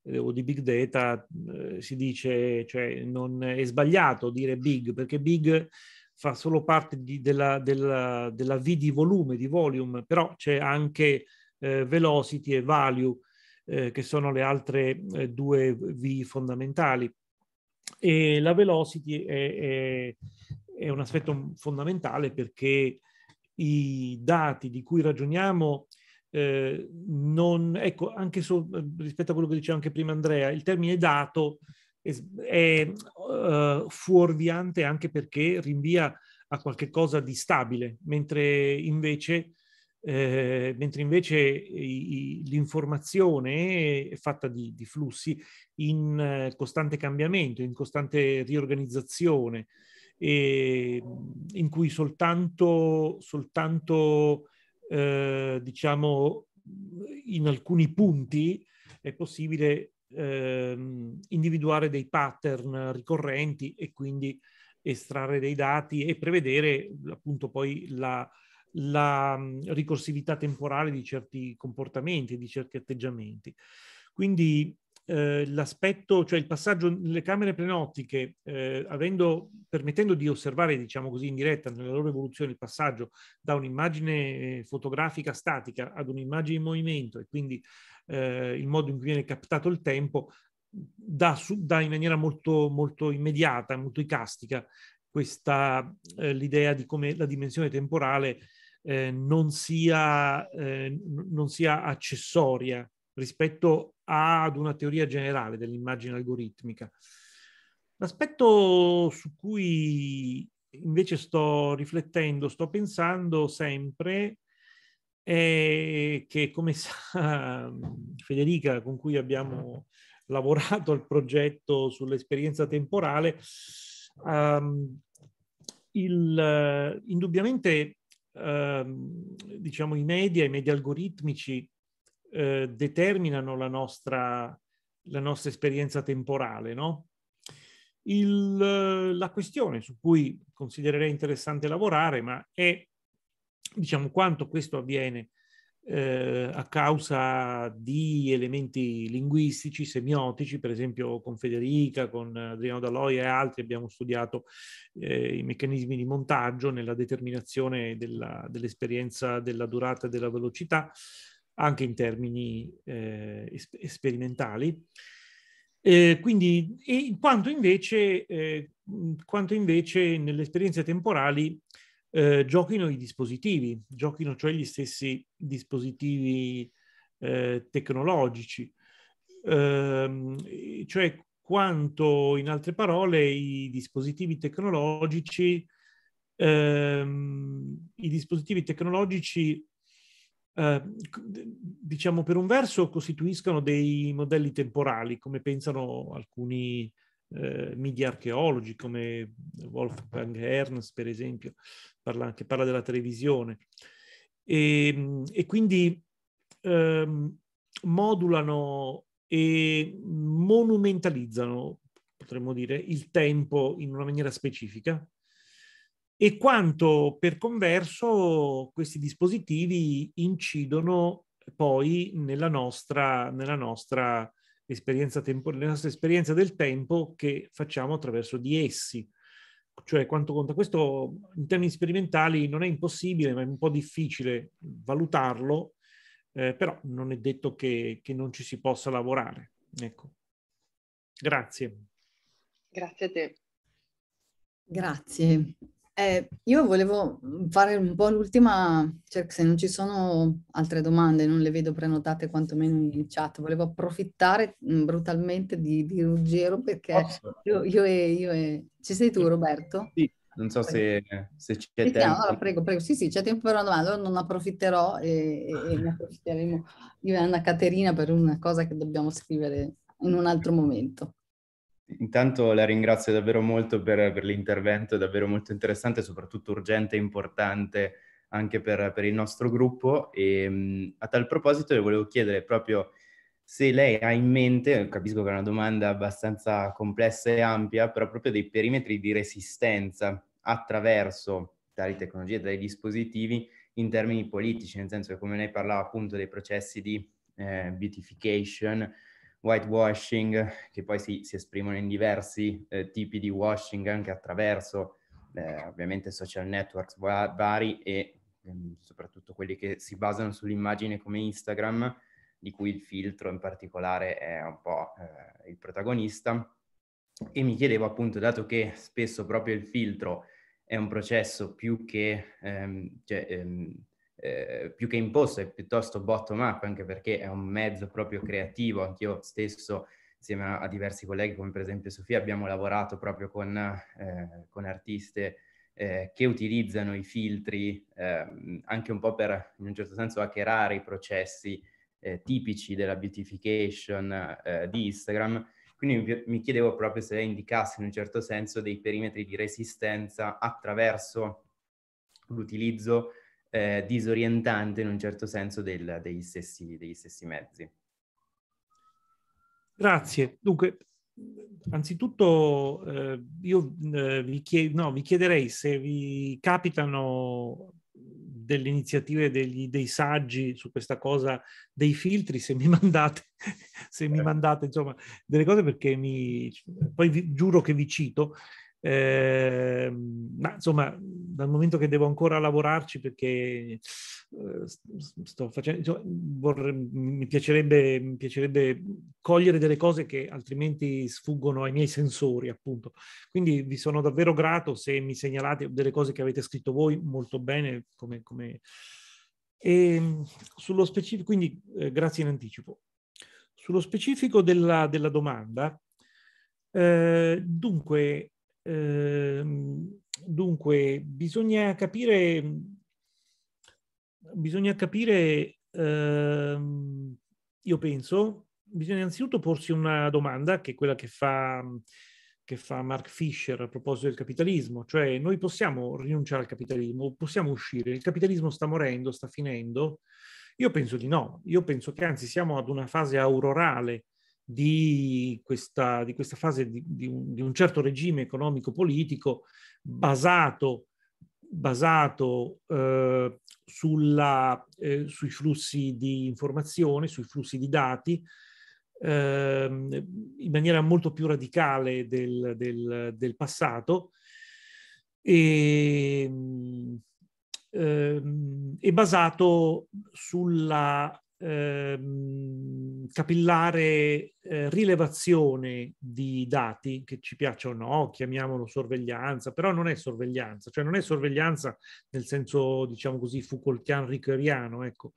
eh, o di big data eh, si dice, cioè non è sbagliato dire big perché big fa solo parte di, della, della, della, V di volume, di volume, però c'è anche eh, velocity e value eh, che sono le altre eh, due V fondamentali. E la velocity è, è, è un aspetto fondamentale perché i dati di cui ragioniamo eh, non, ecco, anche so, eh, rispetto a quello che diceva anche prima Andrea, il termine dato è, è uh, eh, fuorviante anche perché rinvia a qualche cosa di stabile, mentre invece, eh, mentre invece i, i, l'informazione è fatta di, di flussi in eh, costante cambiamento, in costante riorganizzazione, e, ehm, in cui soltanto, soltanto eh, diciamo, in alcuni punti è possibile ehm, individuare dei pattern ricorrenti e quindi estrarre dei dati e prevedere appunto poi la, la mm, ricorsività temporale di certi comportamenti, di certi atteggiamenti. Quindi eh, l'aspetto, cioè il passaggio nelle camere prenottiche, eh, avendo, permettendo di osservare, diciamo così, in diretta nella loro evoluzione il passaggio da un'immagine eh, fotografica statica ad un'immagine in movimento e quindi eh, il modo in cui viene captato il tempo, dà, su, dà in maniera molto, molto immediata, molto icastica, questa, eh, l'idea di come la dimensione temporale eh, non sia, non sia accessoria rispetto ad una teoria generale dell'immagine algoritmica. L'aspetto su cui invece sto riflettendo, sto pensando sempre è che, come sa Federica, con cui abbiamo lavorato al progetto sull'esperienza temporale, um, il, uh, indubbiamente uh, diciamo i media, i media algoritmici eh, determinano la nostra, la nostra, esperienza temporale, no? Il, la questione su cui considererei interessante lavorare, ma è diciamo, quanto questo avviene eh, a causa di elementi linguistici, semiotici, per esempio con Federica, con Adriano Dalloi e altri abbiamo studiato eh, i meccanismi di montaggio nella determinazione della, dell'esperienza della durata e della velocità anche in termini eh, sperimentali. Eh, quindi, quanto invece, eh, quanto invece nelle esperienze temporali eh, giochino i dispositivi, giochino cioè gli stessi dispositivi eh, tecnologici, ehm, cioè quanto in altre parole i dispositivi tecnologici, ehm, i dispositivi tecnologici eh, diciamo per un verso costituiscano dei modelli temporali, come pensano alcuni eh, media archeologi, come Wolfgang Ernst, per esempio, parla, che parla della televisione. E, ehm, e quindi eh, modulano e monumentalizzano, potremmo dire, il tempo in una maniera specifica, e quanto per converso questi dispositivi incidono poi nella nostra, nella nostra esperienza tempo, nella nostra esperienza del tempo che facciamo attraverso di essi. Cioè quanto conta questo in termini sperimentali non è impossibile, ma è un po' difficile valutarlo, eh, però non è detto che, che non ci si possa lavorare. Ecco. Grazie. Grazie a te. Grazie. Eh, io volevo mm, fare un po' l'ultima, cioè se non ci sono altre domande, non le vedo prenotate quantomeno in chat, volevo approfittare mm, brutalmente di, di, Ruggero perché io, io, e, io, e, Ci sei tu Roberto? Sì, non so se, se c'è sì, tempo. No, allora, prego, prego, sì sì c'è tempo per una domanda, allora non approfitterò e, e, e ne approfitteremo io e Anna Caterina per una cosa che dobbiamo scrivere in un altro momento. Intanto la ringrazio davvero molto per, per l'intervento, è davvero molto interessante, soprattutto urgente e importante anche per, per il nostro gruppo. E, ehm, a tal proposito le volevo chiedere proprio se lei ha in mente, capisco che è una domanda abbastanza complessa e ampia, però proprio dei perimetri di resistenza attraverso tali tecnologie, e tali dispositivi in termini politici, nel senso che come lei parlava appunto dei processi di eh, beautification, whitewashing, che poi si, si esprimono in diversi eh, tipi di washing anche attraverso eh, ovviamente social networks vari e ehm, soprattutto quelli che si basano sull'immagine come Instagram, di cui il filtro in particolare è un po' eh, il protagonista. E mi chiedevo appunto, dato che spesso proprio il filtro è un processo più che ehm, cioè, ehm, eh, più che imposto, è piuttosto bottom up, anche perché è un mezzo proprio creativo. Anch'io stesso, insieme a, a diversi colleghi, come per esempio Sofia, abbiamo lavorato proprio con, eh, con artiste eh, che utilizzano i filtri ehm, anche un po' per, in un certo senso, hackerare i processi eh, tipici della beautification eh, di Instagram. Quindi mi chiedevo proprio se lei indicasse in un certo senso dei perimetri di resistenza attraverso l'utilizzo eh, disorientante in un certo senso del, degli, stessi, degli, stessi, mezzi. Grazie. Dunque, anzitutto eh, io eh, vi, chied- no, vi, chiederei se vi capitano delle iniziative, degli, dei saggi su questa cosa, dei filtri, se mi mandate, se mi eh. mandate insomma, delle cose perché mi... Poi vi, giuro che vi cito, eh, ma insomma, dal momento che devo ancora lavorarci perché eh, sto facendo, insomma, vorrei, mi, piacerebbe, mi, piacerebbe, cogliere delle cose che altrimenti sfuggono ai miei sensori, appunto. Quindi vi sono davvero grato se mi segnalate delle cose che avete scritto voi molto bene, come, come... E, ehm, sullo specifico, quindi eh, grazie in anticipo. Sullo specifico della, della domanda, eh, dunque, Ehm, dunque, bisogna capire, bisogna capire ehm, io penso, bisogna innanzitutto porsi una domanda che è quella che fa, che fa Mark Fisher a proposito del capitalismo, cioè noi possiamo rinunciare al capitalismo, possiamo uscire, il capitalismo sta morendo, sta finendo? Io penso di no, io penso che anzi siamo ad una fase aurorale di questa, di questa fase di, di, un, di, un, certo regime economico-politico basato, basato eh, sulla, eh, sui flussi di informazione, sui flussi di dati, ehm, in maniera molto più radicale del, del, del passato e, ehm, ehm, e basato sulla ehm, capillare eh, rilevazione di dati, che ci piaccia o no, chiamiamolo sorveglianza, però non è sorveglianza, cioè non è sorveglianza nel senso, diciamo così, Foucaultian-Ricoeriano, ecco.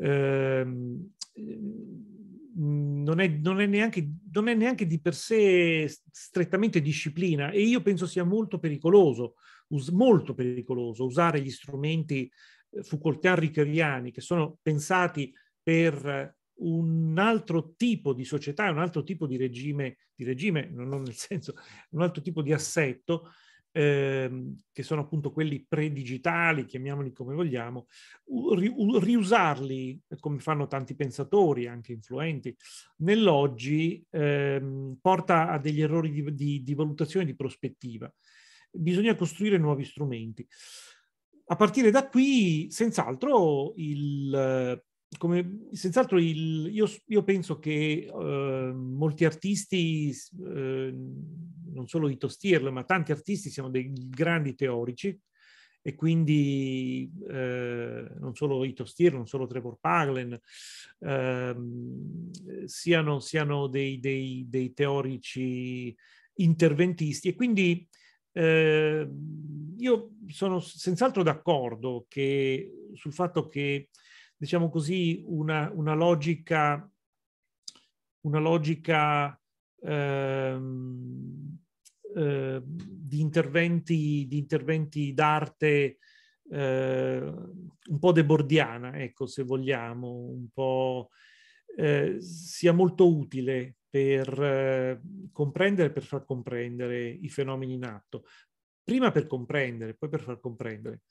Ehm, ehm, non è, non, è neanche, non è, neanche, di per sé strettamente disciplina e io penso sia molto pericoloso, us, molto pericoloso usare gli strumenti eh, Foucaultian-Rickeriani che sono pensati per un altro tipo di società, un altro tipo di regime, di regime non nel senso, un altro tipo di assetto, ehm, che sono appunto quelli predigitali, chiamiamoli come vogliamo, ri, riusarli, come fanno tanti pensatori, anche influenti, nell'oggi ehm, porta a degli errori di, di, di valutazione di prospettiva. Bisogna costruire nuovi strumenti. A partire da qui, senz'altro, il come, senz'altro il, io, io, penso che eh, molti artisti, eh, non solo i Tostirl, ma tanti artisti siano dei grandi teorici e quindi eh, non solo i Tostirl, non solo Trevor Paglen, ehm, siano, siano dei, dei, dei, teorici interventisti e quindi ehm, io sono senz'altro d'accordo che, sul fatto che diciamo così, una, una logica, una logica ehm, eh, di, interventi, di interventi d'arte eh, un po' debordiana, ecco, se vogliamo, un po' eh, sia molto utile per eh, comprendere, per far comprendere i fenomeni in atto. Prima per comprendere, poi per far comprendere.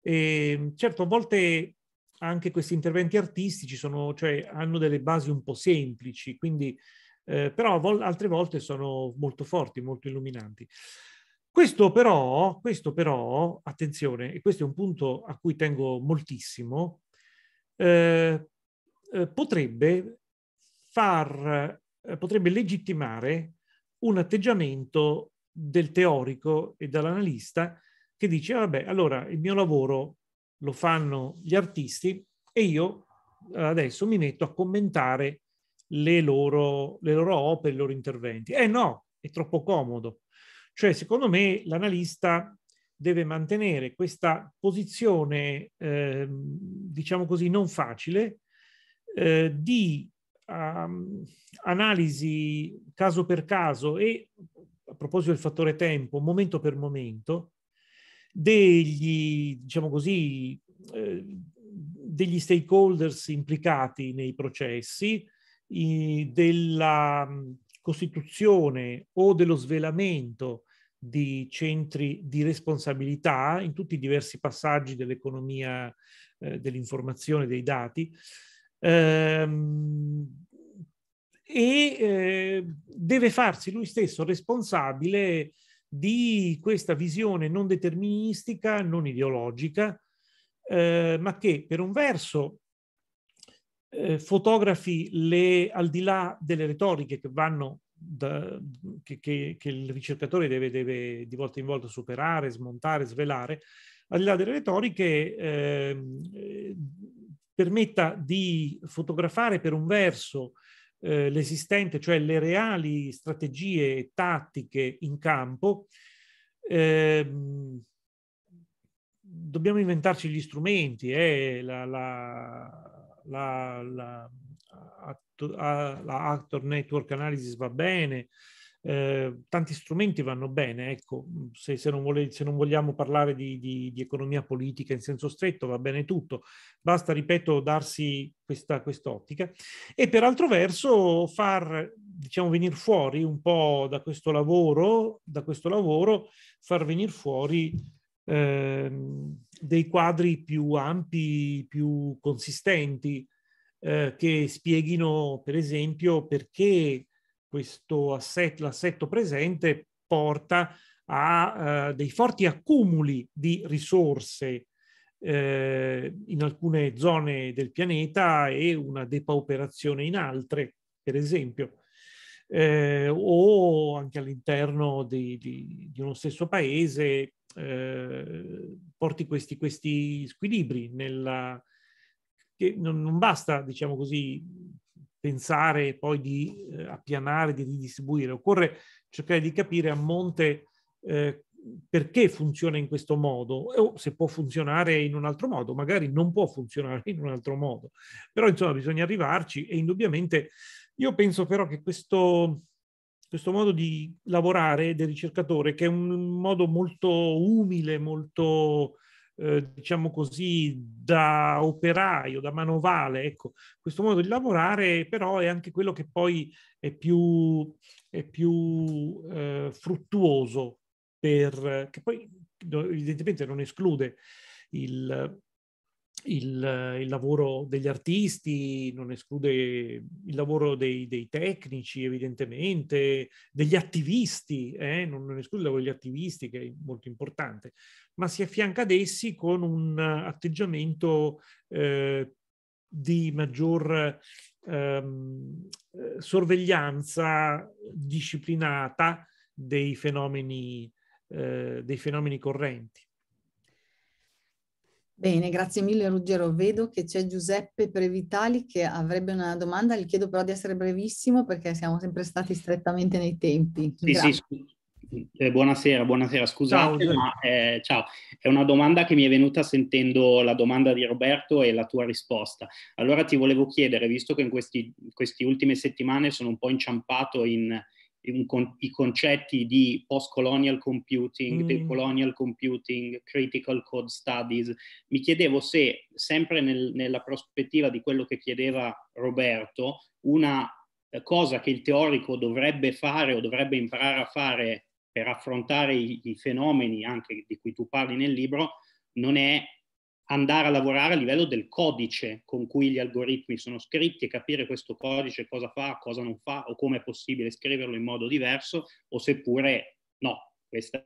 E ehm, certo, a volte anche questi interventi artistici sono, cioè, hanno delle basi un po' semplici, quindi, eh, però vol- altre volte sono molto forti, molto illuminanti. Questo però, questo però, attenzione, e questo è un punto a cui tengo moltissimo, eh, eh, potrebbe far, eh, potrebbe legittimare un atteggiamento del teorico e dell'analista che dice, ah, vabbè, allora il mio lavoro lo fanno gli artisti e io eh, adesso mi metto a commentare le loro, le loro opere, i loro interventi. Eh no, è troppo comodo. Cioè, secondo me, l'analista deve mantenere questa posizione, eh, diciamo così, non facile eh, di um, analisi caso per caso e, a proposito del fattore tempo, momento per momento, degli, diciamo così, eh, degli stakeholders implicati nei processi, eh, della mm, costituzione o dello svelamento di centri di responsabilità in tutti i diversi passaggi dell'economia eh, dell'informazione, dei dati. Ehm, e eh, deve farsi lui stesso responsabile di questa visione non deterministica, non ideologica, eh, ma che per un verso eh, fotografi le, al di là delle retoriche che vanno da, che, che, che, il ricercatore deve, deve, di volta in volta superare, smontare, svelare, al di là delle retoriche, ehm, eh, permetta di fotografare per un verso eh, l'esistente, cioè le reali strategie tattiche in campo, eh, dobbiamo inventarci gli strumenti, eh, la, la, la, la, actor network analysis va bene, Ehm, tanti strumenti vanno bene, ecco, mm, se, se, non, vole, se non, vogliamo parlare di, di, di, economia politica in senso stretto va bene tutto, basta, ripeto, darsi questa quest'ottica e per altro verso far, diciamo, venire fuori un po' da questo lavoro, da questo lavoro far venire fuori eh, dei quadri più ampi, più consistenti, eh, che spieghino, per esempio, perché questo asset, l'assetto presente porta a eh, dei forti accumuli di risorse eh, in alcune zone del pianeta e una depauperazione in altre, per esempio. Eh, o anche all'interno di, di, di uno stesso paese eh, porti questi, questi squilibri nella, che non, non, basta, diciamo così, pensare poi di eh, appianare, di ridistribuire, occorre cercare di capire a monte eh, perché funziona in questo modo o se può funzionare in un altro modo, magari non può funzionare in un altro modo, però insomma bisogna arrivarci e indubbiamente io penso però che questo, questo modo di lavorare del ricercatore, che è un modo molto umile, molto eh, diciamo così, da operaio, da manovale. Ecco, questo modo di lavorare però è anche quello che poi è più, è più eh, fruttuoso, per, che poi evidentemente non esclude il, il, il, lavoro degli artisti, non esclude il lavoro dei, dei tecnici, evidentemente, degli attivisti, eh? non, non, esclude il lavoro degli attivisti, che è molto importante, ma si affianca ad essi con un atteggiamento eh, di maggior ehm, sorveglianza disciplinata dei fenomeni, eh, dei fenomeni correnti. Bene, mm. grazie mille Ruggero. Vedo che c'è Giuseppe Previtali che avrebbe una domanda, gli chiedo però di essere brevissimo perché siamo sempre stati strettamente nei tempi. Sì, sì, sì. Eh, buonasera, buonasera, scusate, ciao, ma, eh, ciao. È una domanda che mi è venuta sentendo la domanda di Roberto e la tua risposta. Allora ti volevo chiedere, visto che in queste ultime settimane sono un po' inciampato in, con, i concetti di post-colonial computing, mm. del computing, critical code studies. Mi chiedevo se, sempre nel, nella prospettiva di quello che chiedeva Roberto, una eh, cosa che il teorico dovrebbe fare o dovrebbe imparare a fare per affrontare i, i fenomeni anche di cui tu parli nel libro non è andare a lavorare a livello del codice con cui gli algoritmi sono scritti e capire questo codice cosa fa, cosa non fa o come è possibile scriverlo in modo diverso o seppure no. Questa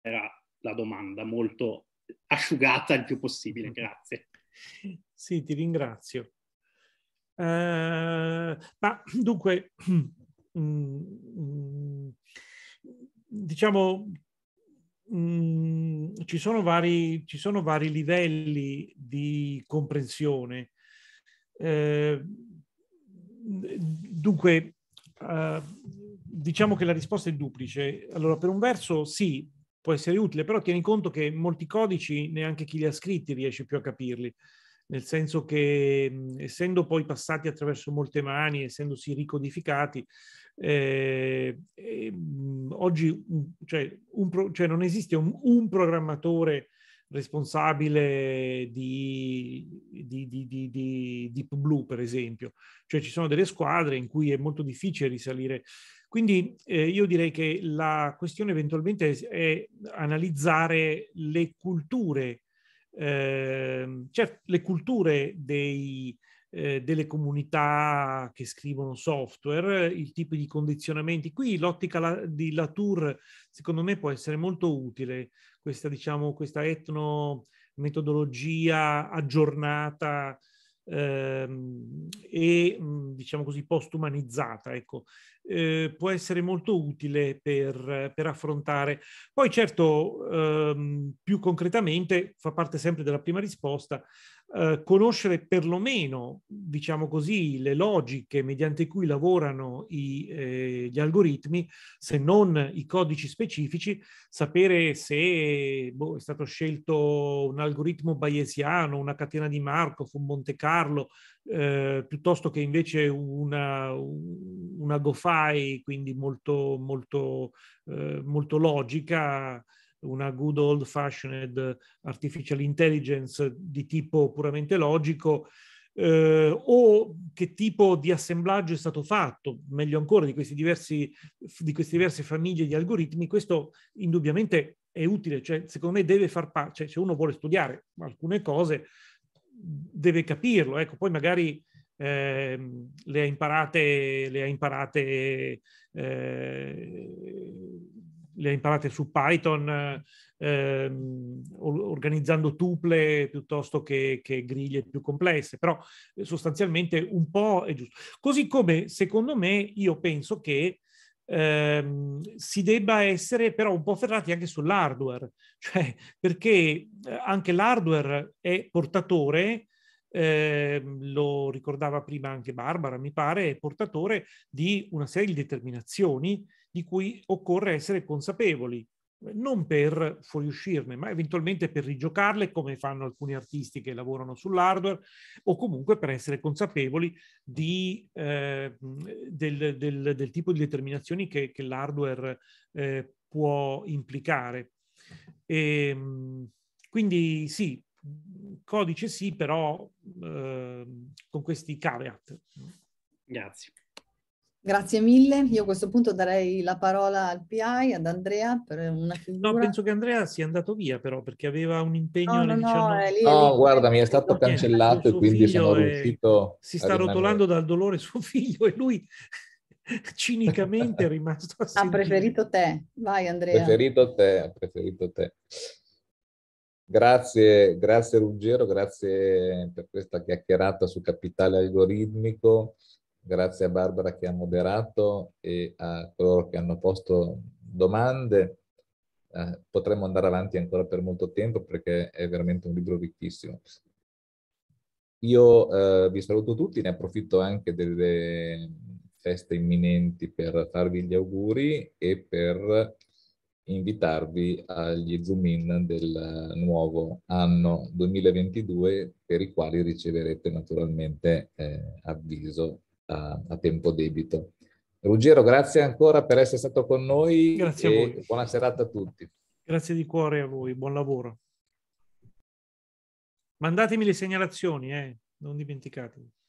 era la domanda molto asciugata il più possibile. Grazie. Sì, ti ringrazio. Eh, ma dunque, mm, mm, diciamo, Mhmm, ci, sono vari, ci, sono vari, livelli di comprensione. Eh, dunque, eh, diciamo che la risposta è duplice. Allora, per un verso sì, può essere utile, però tieni conto che molti codici neanche chi li ha scritti riesce più a capirli, nel senso che mhmm, essendo poi passati attraverso molte mani, essendosi ricodificati, eh, mm, oggi cioè, pro, cioè non esiste un, un programmatore responsabile di, di, di, di, Deep Blue, per esempio. Cioè ci sono delle squadre in cui è molto difficile risalire. Quindi eh, io direi che la questione eventualmente è, analizzare le culture, eh, certo, le culture dei, eh, delle comunità che scrivono software, il tipo di condizionamenti. Qui l'ottica la, di Latour secondo me può essere molto utile, questa, diciamo, questa etnometodologia aggiornata ehm, e mm, diciamo così postumanizzata, ecco, eh, può essere molto utile per, per affrontare. Poi certo, ehm, più concretamente, fa parte sempre della prima risposta, eh, conoscere perlomeno, diciamo così, le logiche mediante cui lavorano i, eh, gli algoritmi, se non i codici specifici, sapere se boh, è stato scelto un algoritmo bayesiano, una catena di Markov, un Monte Carlo, eh, piuttosto che invece una, una GoFi, quindi molto, molto, eh, molto logica una good old fashioned artificial intelligence di tipo puramente logico, eh, o che tipo di assemblaggio è stato fatto, meglio ancora, di, questi diversi, di queste diverse famiglie di algoritmi, questo indubbiamente è utile, cioè secondo me deve far parte, cioè, se uno vuole studiare alcune cose deve capirlo, ecco, poi magari eh, le ha imparate, le ha imparate eh, le imparate su Python ehm, organizzando tuple piuttosto che, che, griglie più complesse, però eh, sostanzialmente un po' è giusto. Così come secondo me io penso che ehm, si debba essere però un po' ferrati anche sull'hardware, cioè perché eh, anche l'hardware è portatore eh, lo ricordava prima anche Barbara, mi pare, è portatore di una serie di determinazioni di cui occorre essere consapevoli, eh, non per fuoriuscirne, ma eventualmente per rigiocarle come fanno alcuni artisti che lavorano sull'hardware o comunque per essere consapevoli di, eh, del, del, del, tipo di determinazioni che, che l'hardware eh, può implicare. E, ehm, quindi sì, codice sì, però eh, con questi caveat. Grazie. Grazie mille. Io a questo punto darei la parola al PI, ad Andrea per una figura. No, penso che Andrea sia andato via però perché aveva un impegno no, alle 19... no, è lì, è lì. no, guarda, mi è stato cancellato e quindi sono è... riuscito Si sta rotolando dal dolore suo figlio e lui cinicamente è rimasto a sentire. Ha preferito te. Vai Andrea. Ha preferito te, ha preferito te. Grazie, grazie Ruggero, grazie per questa chiacchierata su Capitale Algoritmico grazie a Barbara che ha moderato e a coloro che hanno posto domande. Eh, potremmo andare avanti ancora per molto tempo perché è veramente un libro ricchissimo. Io eh, vi saluto tutti, ne approfitto anche delle feste imminenti per farvi gli auguri e per invitarvi agli zoom-in del nuovo anno 2022 per i quali riceverete naturalmente eh, avviso a, a tempo debito. Ruggero, grazie ancora per essere stato con noi. Grazie a voi. Buona serata a tutti. Grazie di cuore a voi, buon lavoro. Mandatemi le segnalazioni, eh? non dimenticatevi.